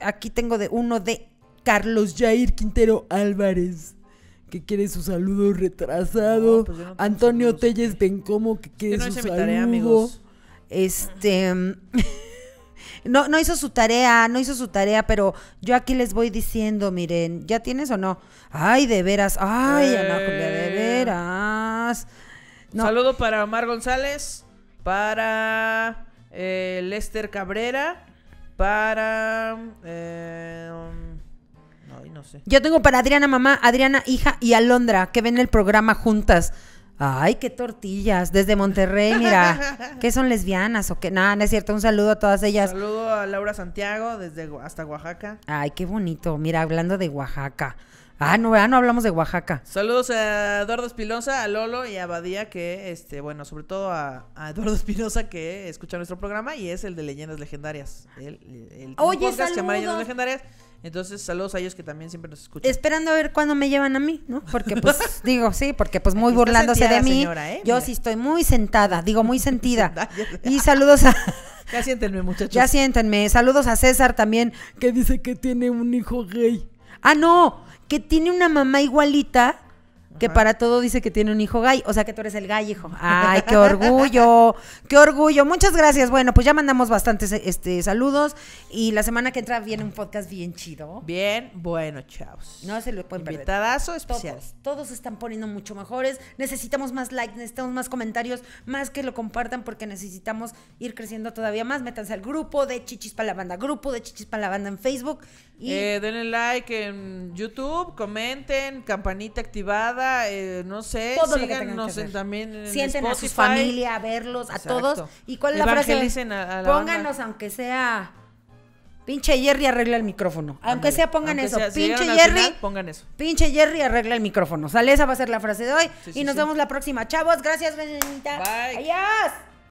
aquí tengo de uno de Carlos Jair Quintero Álvarez, que quiere su saludo retrasado. Pues Antonio Telles Bencomo, que quiere su saludo. Este. Mm, *laughs* no, no hizo su tarea, no hizo su tarea, pero yo aquí les voy diciendo, miren, ¿ya tienes o no? Ay, de veras, ay, Ana eh. Julia, de veras. Saludo para Omar González, para eh, Lester Cabrera, para... Eh, um, yo tengo para Adriana mamá, Adriana hija y Alondra que ven el programa juntas. Ay, qué tortillas, desde Monterrey, mira. *laughs* ¿Qué son lesbianas o qué? Nada, no es cierto, un saludo a todas ellas. Un saludo a Laura Santiago desde hasta Oaxaca. Ay, qué bonito, mira, hablando de Oaxaca. Ah, no, ah, no hablamos de Oaxaca. Saludos a Eduardo Espinosa, a Lolo y a Badía, que, este, bueno, sobre todo a, Eduardo Espinosa, que escucha nuestro programa y es el de Leyendas Legendarias. El, el, podcast llama Leyendas Legendarias entonces, saludos a ellos que también siempre nos escuchan. Esperando a ver cuándo me llevan a mí, ¿no? Porque pues *laughs* digo, sí, porque pues muy burlándose de mí. ¿eh? Yo sí estoy muy sentada, digo muy sentida. *laughs* y saludos a *laughs* Ya siéntenme, muchachos. Ya siéntenme. Saludos a César también, que dice que tiene un hijo gay. Ah, no, que tiene una mamá igualita que para todo dice que tiene un hijo gay, o sea que tú eres el gay, hijo. Ay, qué orgullo, *laughs* qué orgullo. Muchas gracias. Bueno, pues ya mandamos bastantes este, saludos y la semana que entra viene un podcast bien chido. Bien, bueno, chavos. No se lo pueden perder. Todos, están poniendo mucho mejores. Necesitamos más likes, necesitamos más comentarios, más que lo compartan porque necesitamos ir creciendo todavía más. Métanse al grupo de Chichis para la banda, grupo de Chichis para la banda en Facebook eh, denle like en YouTube, comenten, campanita activada, eh, no sé, síganos también Sienten a su familia, a verlos, a todos. ¿Y cuál es la frase? Pónganos aunque sea... Pinche Jerry arregla el micrófono. Aunque sea, pongan eso. pinche Jerry. pongan eso. Pinche Jerry arregla el micrófono. Sale, esa va a ser la frase de hoy. y nos vemos la próxima. Chavos, gracias, Benita. Bye. Adiós.